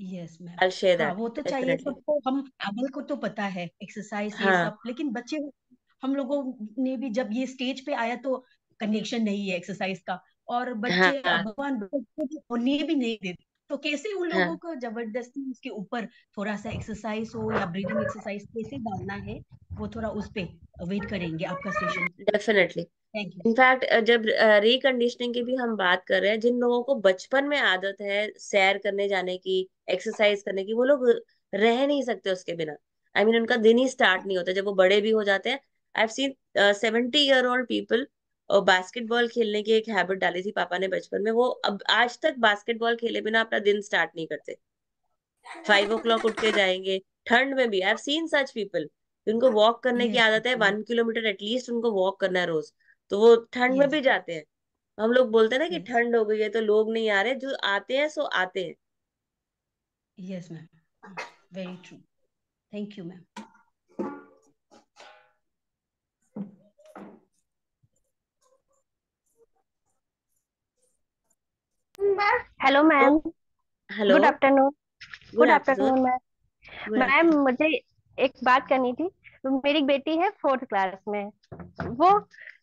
Yes ma'am I'll share that. हाँ, वो तो चाहिए सबको हम अमल को तो पता है एक्सरसाइज ये सब लेकिन बच्चे हम लोगों ने भी जब ये स्टेज पे आया तो कनेक्शन नहीं है एक्सरसाइज का और बच्चे हाँ, हाँ। भगवान उन्हें भी नहीं देते तो कैसे उन हाँ। लोगों को जबरदस्ती उसके ऊपर थोड़ा सा एक्सरसाइज हो या ब्रीदिंग एक्सरसाइज कैसे डालना है वो थोड़ा उस पे वेट करेंगे आपका सेशन डेफिनेटली इनफैक्ट जब रिकंडीशनिंग uh, की भी हम बात कर रहे हैं जिन लोगों को बचपन में आदत है सैर करने जाने की एक्सरसाइज करने की वो लोग रह नहीं सकते उसके बिना आई I मीन mean, उनका दिन ही स्टार्ट नहीं होता जब वो बड़े भी हो जाते हैं I have seen seventy year old people और बास्केटबॉल खेलने की एक हैबिट डाली थी पापा ने बचपन में वो अब आज तक बास्केटबॉल खेले बिना अपना दिन स्टार्ट नहीं करते फाइव ओ क्लॉक उठ के जाएंगे ठंड में भी I have seen such people जिनको वॉक करने की आदत है वन किलोमीटर एटलीस्ट उनको वॉक करना है रोज तो वो ठंड में भी जाते हैं हम लोग बोलते हैं ना कि ठंड हो गई है तो लोग नहीं आ रहे जो आते हैं सो आते हैं yes ma'am very true thank you ma'am hello ma'am hello good afternoon good afternoon ma'am ma'am मुझे एक बात करनी थी मेरी बेटी है फोर्थ क्लास में वो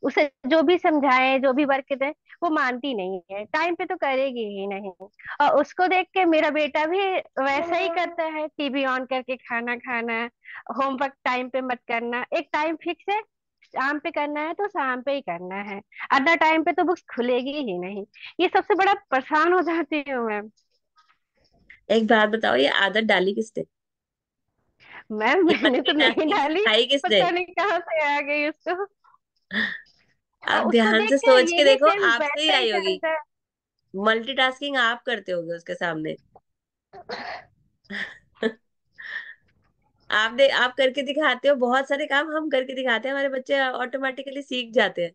उसे जो भी समझाए जो भी वर्क दे वो मानती नहीं है टाइम पे तो करेगी ही नहीं और उसको देख के मेरा बेटा भी वैसा ही हाँ। करता है टीवी ऑन करके खाना खाना होमवर्क टाइम पे मत करना एक टाइम फिक्स है शाम पे करना है तो शाम पे ही करना है अदर टाइम पे तो बुक्स खुलेगी ही नहीं ये सबसे बड़ा परेशान हो जाती हूँ मैम एक बात बताओ ये आदत डाली किसने मैम मैंने तो नहीं डाली आई किसने पता नहीं कहा से आ गई उसको आप ध्यान से सोच के देखो आपसे ही आई होगी मल्टीटास्किंग आप करते होगे उसके सामने [laughs] आप दे आप करके दिखाते हो बहुत सारे काम हम करके दिखाते हैं हमारे बच्चे ऑटोमेटिकली सीख जाते हैं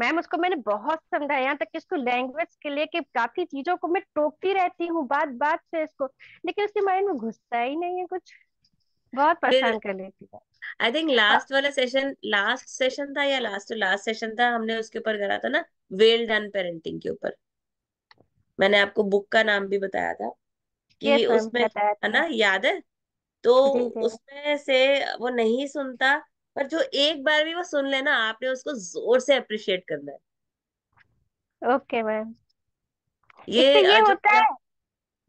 मैम उसको मैंने बहुत समझाया यहाँ तक कि उसको लैंग्वेज के लिए कि काफी चीजों को मैं टोकती रहती हूँ बात बात से इसको लेकिन उसके माइंड में घुसता ही नहीं है कुछ बहुत परेशान कर लेती है आई थिंक लास्ट वाला सेशन लास्ट सेशन था या लास्ट लास्ट सेशन था हमने उसके ऊपर करा था ना वेल डन पेरेंटिंग के ऊपर मैंने आपको बुक का नाम भी बताया था कि उसमें है ना याद है तो उसमें से वो नहीं सुनता पर जो एक बार भी वो सुन लेना आपने उसको जोर से अप्रिशिएट करना है ओके मैम ये ये जो होता है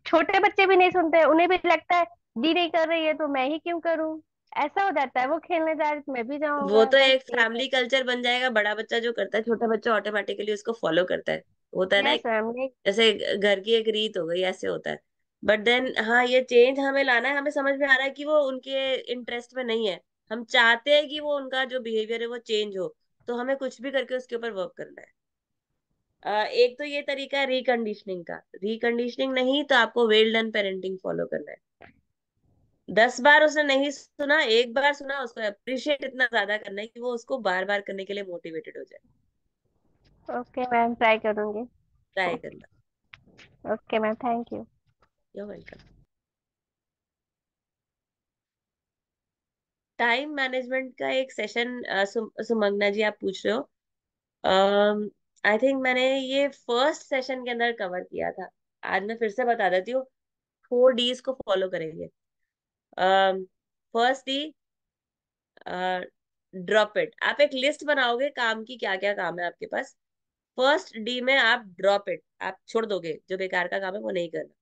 छोटे बच्चे भी नहीं सुनते उन्हें भी लगता है नहीं कर रही है तो मैं ही क्यों करूं ऐसा हो जाता है वो खेलने जा रही मैं भी जाऊंगा वो तो एक फैमिली कल्चर बन जाएगा बड़ा बच्चा जो करता है छोटा बच्चा ऑटोमेटिकली उसको फॉलो करता है होता है ना एक जैसे घर की एक रीत हो गई ऐसे होता है बट देन हाँ ये चेंज हमें लाना है हमें समझ में आ रहा है कि वो उनके इंटरेस्ट में नहीं है हम चाहते हैं कि वो उनका जो बिहेवियर है वो चेंज हो तो हमें कुछ भी करके उसके ऊपर वर्क करना है एक तो ये तरीका है रिकंडीशनिंग का रिकंडीशनिंग नहीं तो आपको वेल डन पेरेंटिंग फॉलो करना है दस बार उसने नहीं सुना एक बार सुना उसको अप्रिशिएट इतना ज्यादा करना है कि वो उसको बार बार करने के लिए मोटिवेटेड हो जाए ओके मैम ट्राई करूंगी ट्राई करना okay ma'am thank you you're welcome time management का एक सेशन सु, सुमंगना जी आप पूछ रहे हो आई um, थिंक मैंने ये फर्स्ट सेशन के अंदर कवर किया था आज मैं फिर से बता देती हूँ फोर डीज को फॉलो करेंगे फर्स्ट डी ड्रॉप इट आप एक लिस्ट बनाओगे काम की क्या क्या काम है आपके पास फर्स्ट डी में आप ड्रॉप इट आप छोड़ दोगे जो बेकार का काम है वो नहीं करना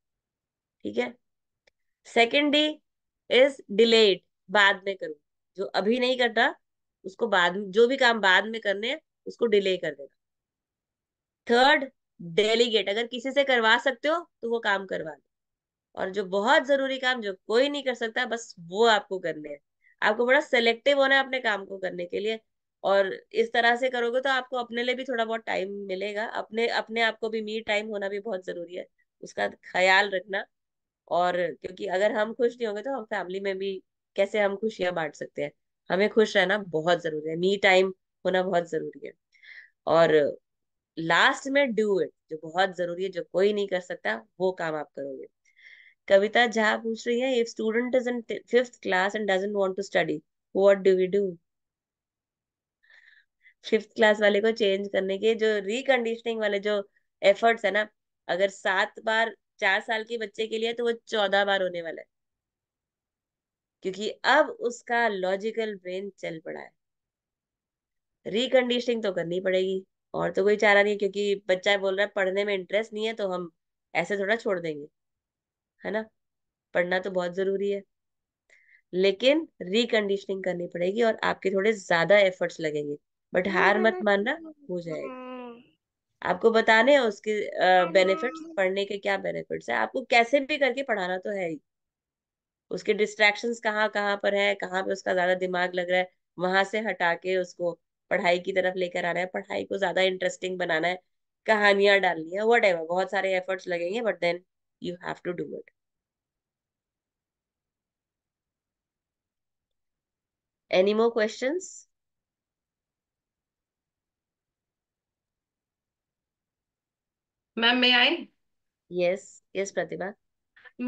ठीक है सेकेंड डी इज डिलेड बाद में करूँ जो अभी नहीं करता उसको बाद जो भी काम बाद में करने उसको डिले कर देना थर्ड डेलीगेट अगर किसी से करवा सकते हो तो वो काम करवा दो और जो बहुत जरूरी काम जो कोई नहीं कर सकता बस वो आपको करने हैं आपको बड़ा सेलेक्टिव होना है अपने काम को करने के लिए और इस तरह से करोगे तो आपको अपने लिए भी थोड़ा बहुत टाइम मिलेगा अपने अपने आपको भी मी टाइम होना भी बहुत जरूरी है उसका ख्याल रखना और क्योंकि अगर हम खुश नहीं होंगे तो हम फैमिली में भी कैसे हम खुशियां बांट सकते हैं हमें खुश रहना बहुत जरूरी है मी टाइम होना बहुत जरूरी है और लास्ट में डू इट जो बहुत जरूरी है जो कोई नहीं कर सकता वो काम आप करोगे कविता झा पूछ रही है if student is in fifth class and doesn't want to study what do we do fifth class वाले को चेंज करने के जो रिकंडीशनिंग वाले जो एफर्ट्स है ना अगर सात बार चार साल के बच्चे के लिए तो वो चौदह बार होने वाला है क्योंकि अब उसका लॉजिकल ब्रेन चल पड़ा है रिकंडीशनिंग तो करनी पड़ेगी और तो कोई चारा नहीं है क्योंकि बच्चा बोल रहा है पढ़ने में इंटरेस्ट नहीं है तो हम ऐसे थोड़ा छोड़ देंगे है ना पढ़ना तो बहुत जरूरी है लेकिन रिकंडीशनिंग करनी पड़ेगी और आपके थोड़े ज्यादा एफर्ट्स लगेंगे बट हार तो मत मानना हो जाएगा हाँ। आपको बताने हैं उसके बेनिफिट्स हाँ, हाँ। पढ़ने के क्या बेनिफिट्स है आपको कैसे भी करके पढ़ाना तो है ही उसके डिस्ट्रेक्शन कहाँ कहाँ पर है कहाँ पे उसका ज्यादा दिमाग लग रहा है वहां से हटा के उसको पढ़ाई की तरफ लेकर आना है पढ़ाई को ज्यादा इंटरेस्टिंग बनाना है कहानियां डालनी है वट एवर बहुत सारे एफर्ट्स लगेंगे but then you have to do it any more questions ma'am may I yes yes Pratibha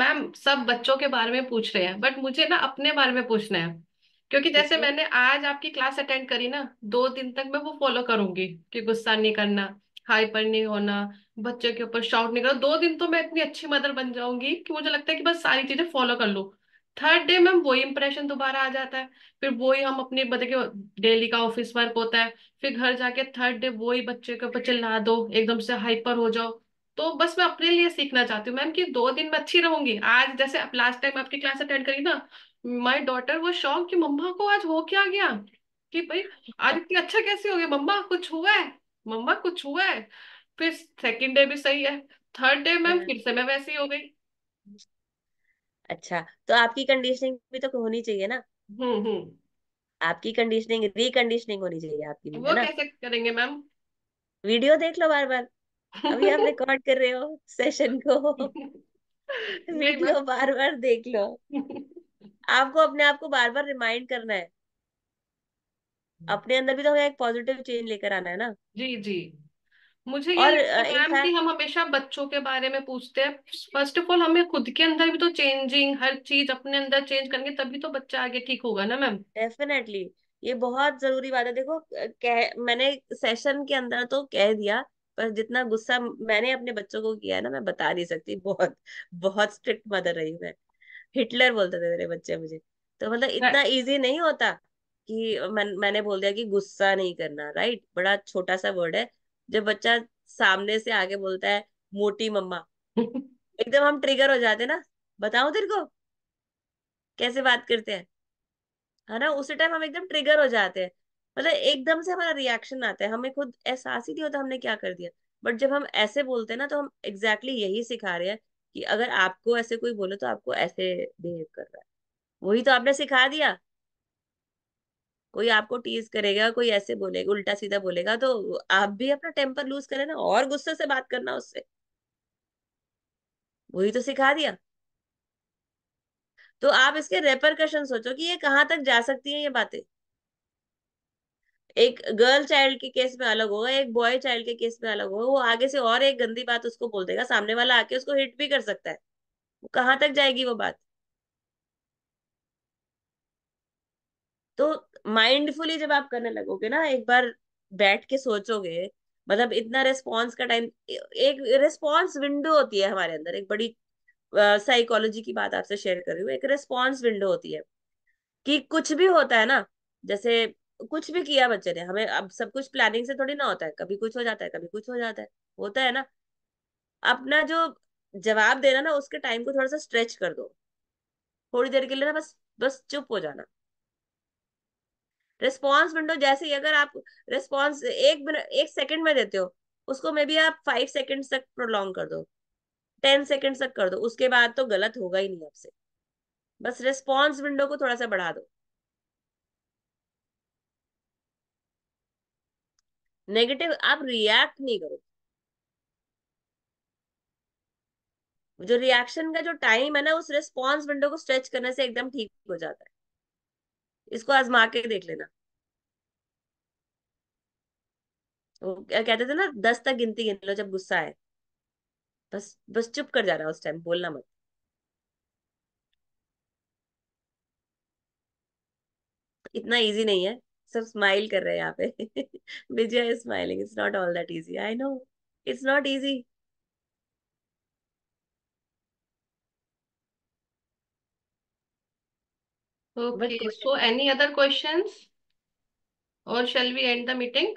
ma'am सब बच्चों के बारे में पूछ रहे हैं बट मुझे ना अपने बारे में पूछना है क्योंकि जैसे मैंने आज आपकी क्लास अटेंड करी ना दो दिन तक मैं वो फॉलो करूंगी कि गुस्सा नहीं करना हाइपर नहीं होना बच्चों के ऊपर शॉर्ट नहीं करना दो दिन तो मैं इतनी अच्छी मदर बन जाऊंगी कि मुझे लगता है कि बस सारी चीजें फॉलो कर लू थर्ड डे में वही इंप्रेशन दोबारा आ जाता है फिर वही हम अपने देखिए डेली का ऑफिस वर्क होता है फिर घर जाके थर्ड डे वही बच्चे के ऊपर चिल्ला दो एकदम से हाइपर हो जाओ तो बस मैं अपने लिए सीखना चाहती हूँ मैम कि दो दिन में अच्छी रहूंगी आज जैसे लास्ट टाइम आपकी क्लास अटेंड करी ना माई डॉटर वो शौक कि मम्मा को आज हो क्या गया कि भाई आज इतनी अच्छा कैसे हो गया मम्मा कुछ हुआ है मम्मा कुछ हुआ है फिर सेकेंड डे भी सही है थर्ड डे मैम हाँ। फिर से मैं वैसी हो गई अच्छा तो आपकी कंडीशनिंग भी तो होनी चाहिए ना हम्म, हम्म। आपकी कंडीशनिंग रिकंडीशनिंग होनी चाहिए आपकी वो है ना कैसे करेंगे मैम वीडियो देख लो बार बार अभी आप रिकॉर्ड [laughs] कर रहे हो सेशन को [laughs] वीडियो बार बार देख लो आपको अपने आप को बार बार रिमाइंड करना है हम्म। अपने अंदर भी तो हमें एक पॉजिटिव चेंज लेकर आना है ना जी जी मुझे ये और लगता है मैम कि हम हमेशा बच्चों के बारे में पूछते हैं फर्स्ट ऑफ ऑल हमें खुद के अंदर भी तो चेंजिंग हर चीज अपने अंदर चेंज करेंगे तभी तो बच्चा आगे ठीक होगा ना मैम डेफिनेटली ये बहुत जरूरी बात है देखो कह मैंने सेशन के अंदर तो कह दिया पर जितना गुस्सा मैंने अपने बच्चों को किया है ना मैं बता नहीं सकती बहुत बहुत स्ट्रिक्ट मदर रही मैं हिटलर बोलते थे मेरे बच्चे मुझे तो मतलब इतना इजी नहीं होता कि मैं, मैंने बोल दिया कि गुस्सा नहीं करना राइट बड़ा छोटा सा वर्ड है जब बच्चा सामने से आगे बोलता है मोटी मम्मा एकदम हम ट्रिगर हो जाते ना बताऊं तेरे को कैसे बात करते हैं है ना उसी टाइम हम एकदम ट्रिगर हो जाते हैं मतलब एकदम से हमारा रिएक्शन आता है हमें खुद एहसास ही नहीं होता हमने क्या कर दिया बट जब हम ऐसे बोलते हैं ना तो हम एग्जैक्टली exactly यही सिखा रहे हैं कि अगर आपको ऐसे कोई बोले तो आपको ऐसे बिहेव कर रहा है वही तो आपने सिखा दिया कोई आपको टीज करेगा कोई ऐसे बोलेगा उल्टा सीधा बोलेगा तो आप भी अपना टेम्पर लूज करें ना और गुस्से से बात करना उससे वही तो सिखा दिया तो आप इसके रेपरकशन सोचो कि ये कहां तक जा सकती है ये बातें एक गर्ल चाइल्ड के केस में अलग होगा एक बॉय चाइल्ड के केस में अलग होगा वो आगे से और एक गंदी बात उसको बोल देगा सामने वाला आके उसको हिट भी कर सकता है कहां तक जाएगी वो बात तो माइंडफुली जब आप करने लगोगे ना एक बार बैठ के सोचोगे मतलब इतना रेस्पॉन्स का टाइम एक रेस्पॉन्स विंडो होती है हमारे अंदर एक बड़ी साइकोलॉजी की बात आपसे शेयर कर रही हूँ एक रेस्पॉन्स विंडो होती है कि कुछ भी होता है ना जैसे कुछ भी किया बच्चे ने हमें अब सब कुछ प्लानिंग से थोड़ी ना होता है कभी कुछ हो जाता है कभी कुछ हो जाता है होता है ना अपना जो जवाब देना ना उसके टाइम को थोड़ा सा स्ट्रेच कर दो थोड़ी देर के लिए ना बस बस चुप हो जाना रिस्पॉन्स विंडो जैसे ही अगर आप रिस्पॉन्स एक एक सेकंड में देते हो उसको मे बी आप फाइव सेकेंड तक प्रोलॉन्ग कर दो टेन सेकेंड तक कर दो उसके बाद तो गलत होगा ही नहीं आपसे बस रिस्पॉन्स विंडो को थोड़ा सा बढ़ा दो नेगेटिव आप रिएक्ट नहीं करो जो रिएक्शन का जो टाइम है ना उस रिस्पॉन्स विंडो को स्ट्रेच करने से एकदम ठीक हो जाता है इसको आजमा के देख लेना वो क्या कहते थे ना दस तक गिनती गिन लो जब गुस्सा आए बस बस चुप कर जाना उस टाइम बोलना मत इतना इजी नहीं है सब स्माइल कर रहे हैं यहाँ पे Vijay smiling it's not all that easy I know it's not easy Okay, so any other questions? Or shall we end the meeting?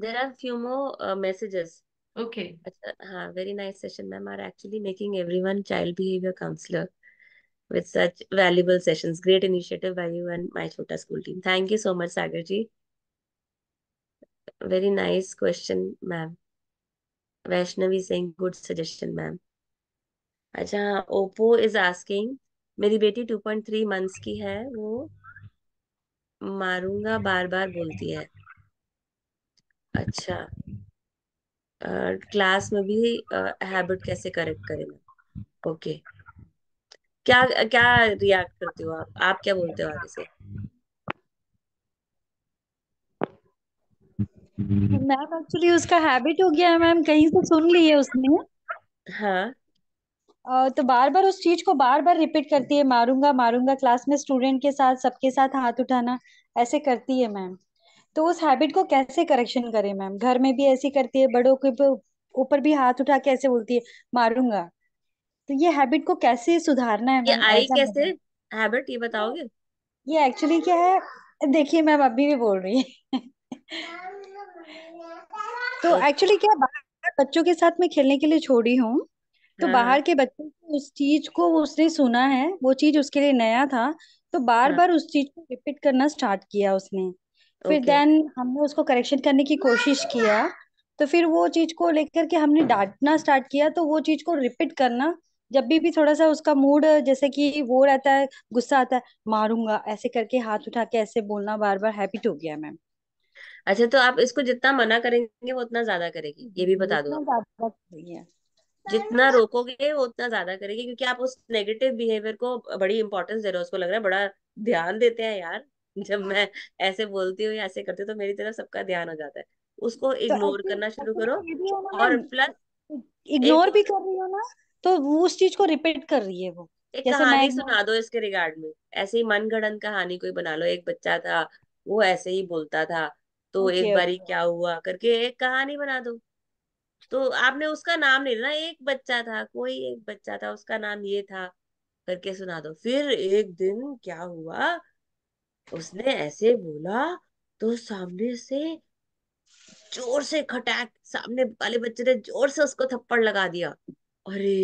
There are few more uh, messages. Okay. Uh, very nice session, ma'am. Are actually making everyone child behavior counselor with such valuable sessions. Great initiative by you and my Chota school team. Thank you so much, Sagarji. Very nice question, ma'am. Vaishnavi saying good suggestion, ma'am. Acha, Oppo is asking, मेरी बेटी टू पॉइंट थ्री मंथ्स की है वो मारूंगा बार बार बोलती है अच्छा क्लास में भी हैबिट कैसे करेक्ट करें मैं ओके क्या क्या रिएक्ट करते हो आप आप क्या बोलते हो आगे से मैम एक्चुअली उसका हैबिट हो गया है मैम कहीं से सुन ली है उसने हाँ तो बार बार उस चीज को बार बार रिपीट करती है मारूंगा मारूंगा क्लास में स्टूडेंट के साथ सबके साथ हाथ उठाना ऐसे करती है मैम तो उस हैबिट को कैसे करेक्शन करें मैम घर में भी ऐसी करती है बड़ों के ऊपर भी हाथ उठा के ऐसे बोलती है मारूंगा तो ये हैबिट को कैसे सुधारना है ये आई कैसे हैबिट ये बताओगे ये एक्चुअली क्या है देखिए मैम अभी भी बोल रही है तो एक्चुअली तो क्या बच्चों के साथ मैं खेलने के लिए छोड़ी हूँ तो हाँ। बाहर के बच्चों को उस चीज को उसने सुना है वो चीज उसके लिए नया था तो बार हाँ। बार उस चीज को रिपीट करना स्टार्ट किया उसने फिर ओके देन हमने उसको करेक्शन करने की कोशिश किया तो फिर वो चीज को लेकर के हमने डांटना स्टार्ट किया तो वो चीज को रिपीट करना जब भी भी थोड़ा सा उसका मूड जैसे कि वो रहता है गुस्सा आता है मारूंगा ऐसे करके हाथ उठा के ऐसे बोलना बार बार हैबिट हो गया मैम अच्छा तो आप इसको जितना मना करेंगे वो उतना ज्यादा करेगी ये भी बता दो आप ज्यादा करेंगे जितना रोकोगे वो उतना ज्यादा करेगी क्योंकि आप उस नेगेटिव बिहेवियर को बड़ी इंपॉर्टेंस दे रहे हो उसको लग रहा है बड़ा ध्यान देते हैं यार जब मैं ऐसे बोलती हूँ या ऐसे करती हूँ तो मेरी तरफ सबका ध्यान हो जाता है उसको इग्नोर तो करना शुरू करो और प्लस इग्नोर भी कर रही हो ना तो वो उस चीज को रिपीट कर रही है वो एक कहानी सुना दो इसके रिगार्ड में ऐसे ही मनगढ़ंत कहानी कोई बना लो एक बच्चा था वो ऐसे ही बोलता था तो एक बारी क्या हुआ करके एक कहानी बना दो तो आपने उसका नाम नहीं देना एक बच्चा था कोई एक बच्चा था उसका नाम ये था करके सुना दो फिर एक दिन क्या हुआ उसने ऐसे बोला तो सामने से जोर से खटाक सामने वाले बच्चे ने जोर से उसको थप्पड़ लगा दिया अरे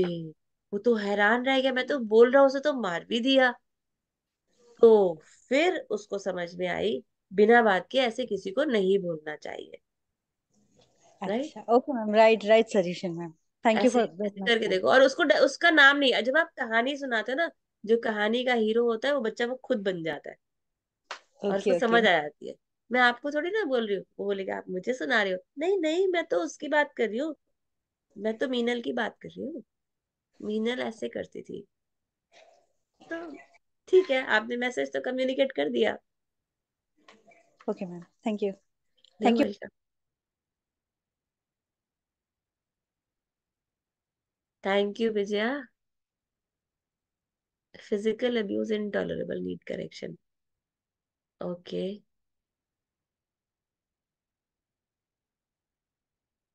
वो तो हैरान रह गया मैं तो बोल रहा हूँ उसे तो मार भी दिया तो फिर उसको समझ में आई बिना बात के ऐसे किसी को नहीं बोलना चाहिए अच्छा, और उसको उसका नाम नहीं जब आप कहानी सुनाते ना जो कहानी का हीरो होता है वो बच्चा वो खुद बन जाता है okay, और उसको okay. समझ आ जाती है मैं आपको थोड़ी ना बोल रही हूँ वो बोलेगा आप मुझे सुना रहे हो नहीं नहीं मैं तो उसकी बात कर रही हूँ मैं तो मीनल की बात कर रही हूँ मीनल ऐसे करती थी तो ठीक है आपने मैसेज तो कम्युनिकेट कर दिया okay ma'am thank you thank you thank you Vijaya physical abuse intolerable need correction okay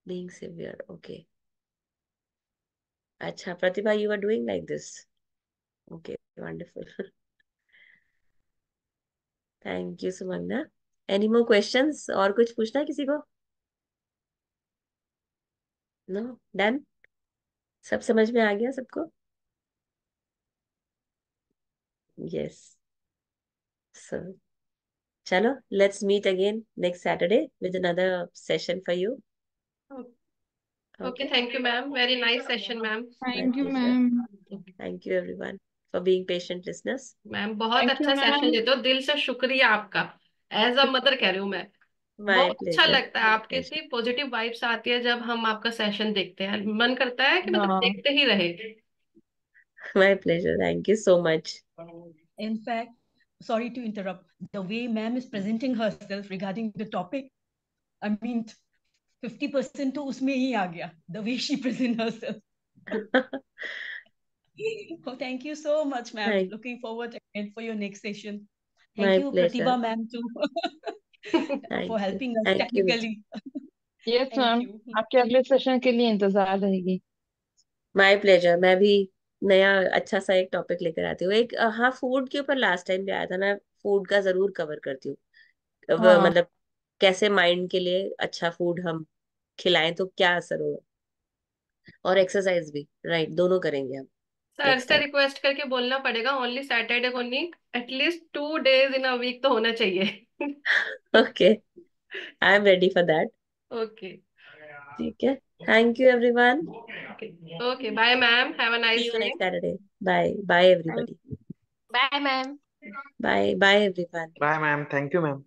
being severe okay अच्छा Pratibha you are doing like this okay wonderful thank you Sumangna any more questions और कुछ पूछना है किसी को नो डन सब समझ में आ गया सबको यस सो चलो let's meet again next Saturday with another session for you okay thank you ma'am very nice session ma'am thank you ma'am thank you everyone for being patient listeners ma'am बहुत अच्छा सेशन देते हो दिल से शुक्रिया आपका एज अ मदर कह रही हूँ मैं बहुत अच्छा लगता है आपके से पॉजिटिव वाइब्स आती है जब हम आपका सेशन देखते हैं मन करता है कि मतलब हाँ। देखते ही रहे my pleasure thank you so much in fact sorry to interrupt the way ma'am is presenting herself regarding the topic I mean 50% तो उसमें ही आ गया the way she present herself Oh, thank you so much, ma'am. Looking forward again for your next session. Thank My you, pleasure. Pratibha, ma'am, [laughs] for helping us technically yes ma'am आपके अगले सेशन के लिए इंतजार रहेगी. माय प्लेजर मैं भी नया अच्छा सा एक टॉपिक लेकर आती हूँ एक हाँ फूड के ऊपर लास्ट टाइम भी आया था मैं फूड का जरूर कवर करती हूँ हाँ. मतलब कैसे माइंड के लिए अच्छा फूड हम खिलाएं तो क्या असर होगा और एक्सरसाइज भी राइट दोनों करेंगे हम सर से रिक्वेस्ट करके बोलना पड़ेगा ओनली सैटरडे को नहीं at least two days in a week तो होना चाहिए okay I am ready for that okay ठीक है thank you everyone okay bye ma'am have a nice day next Saturday bye bye everybody bye ma'am bye bye everyone bye ma'am thank you ma'am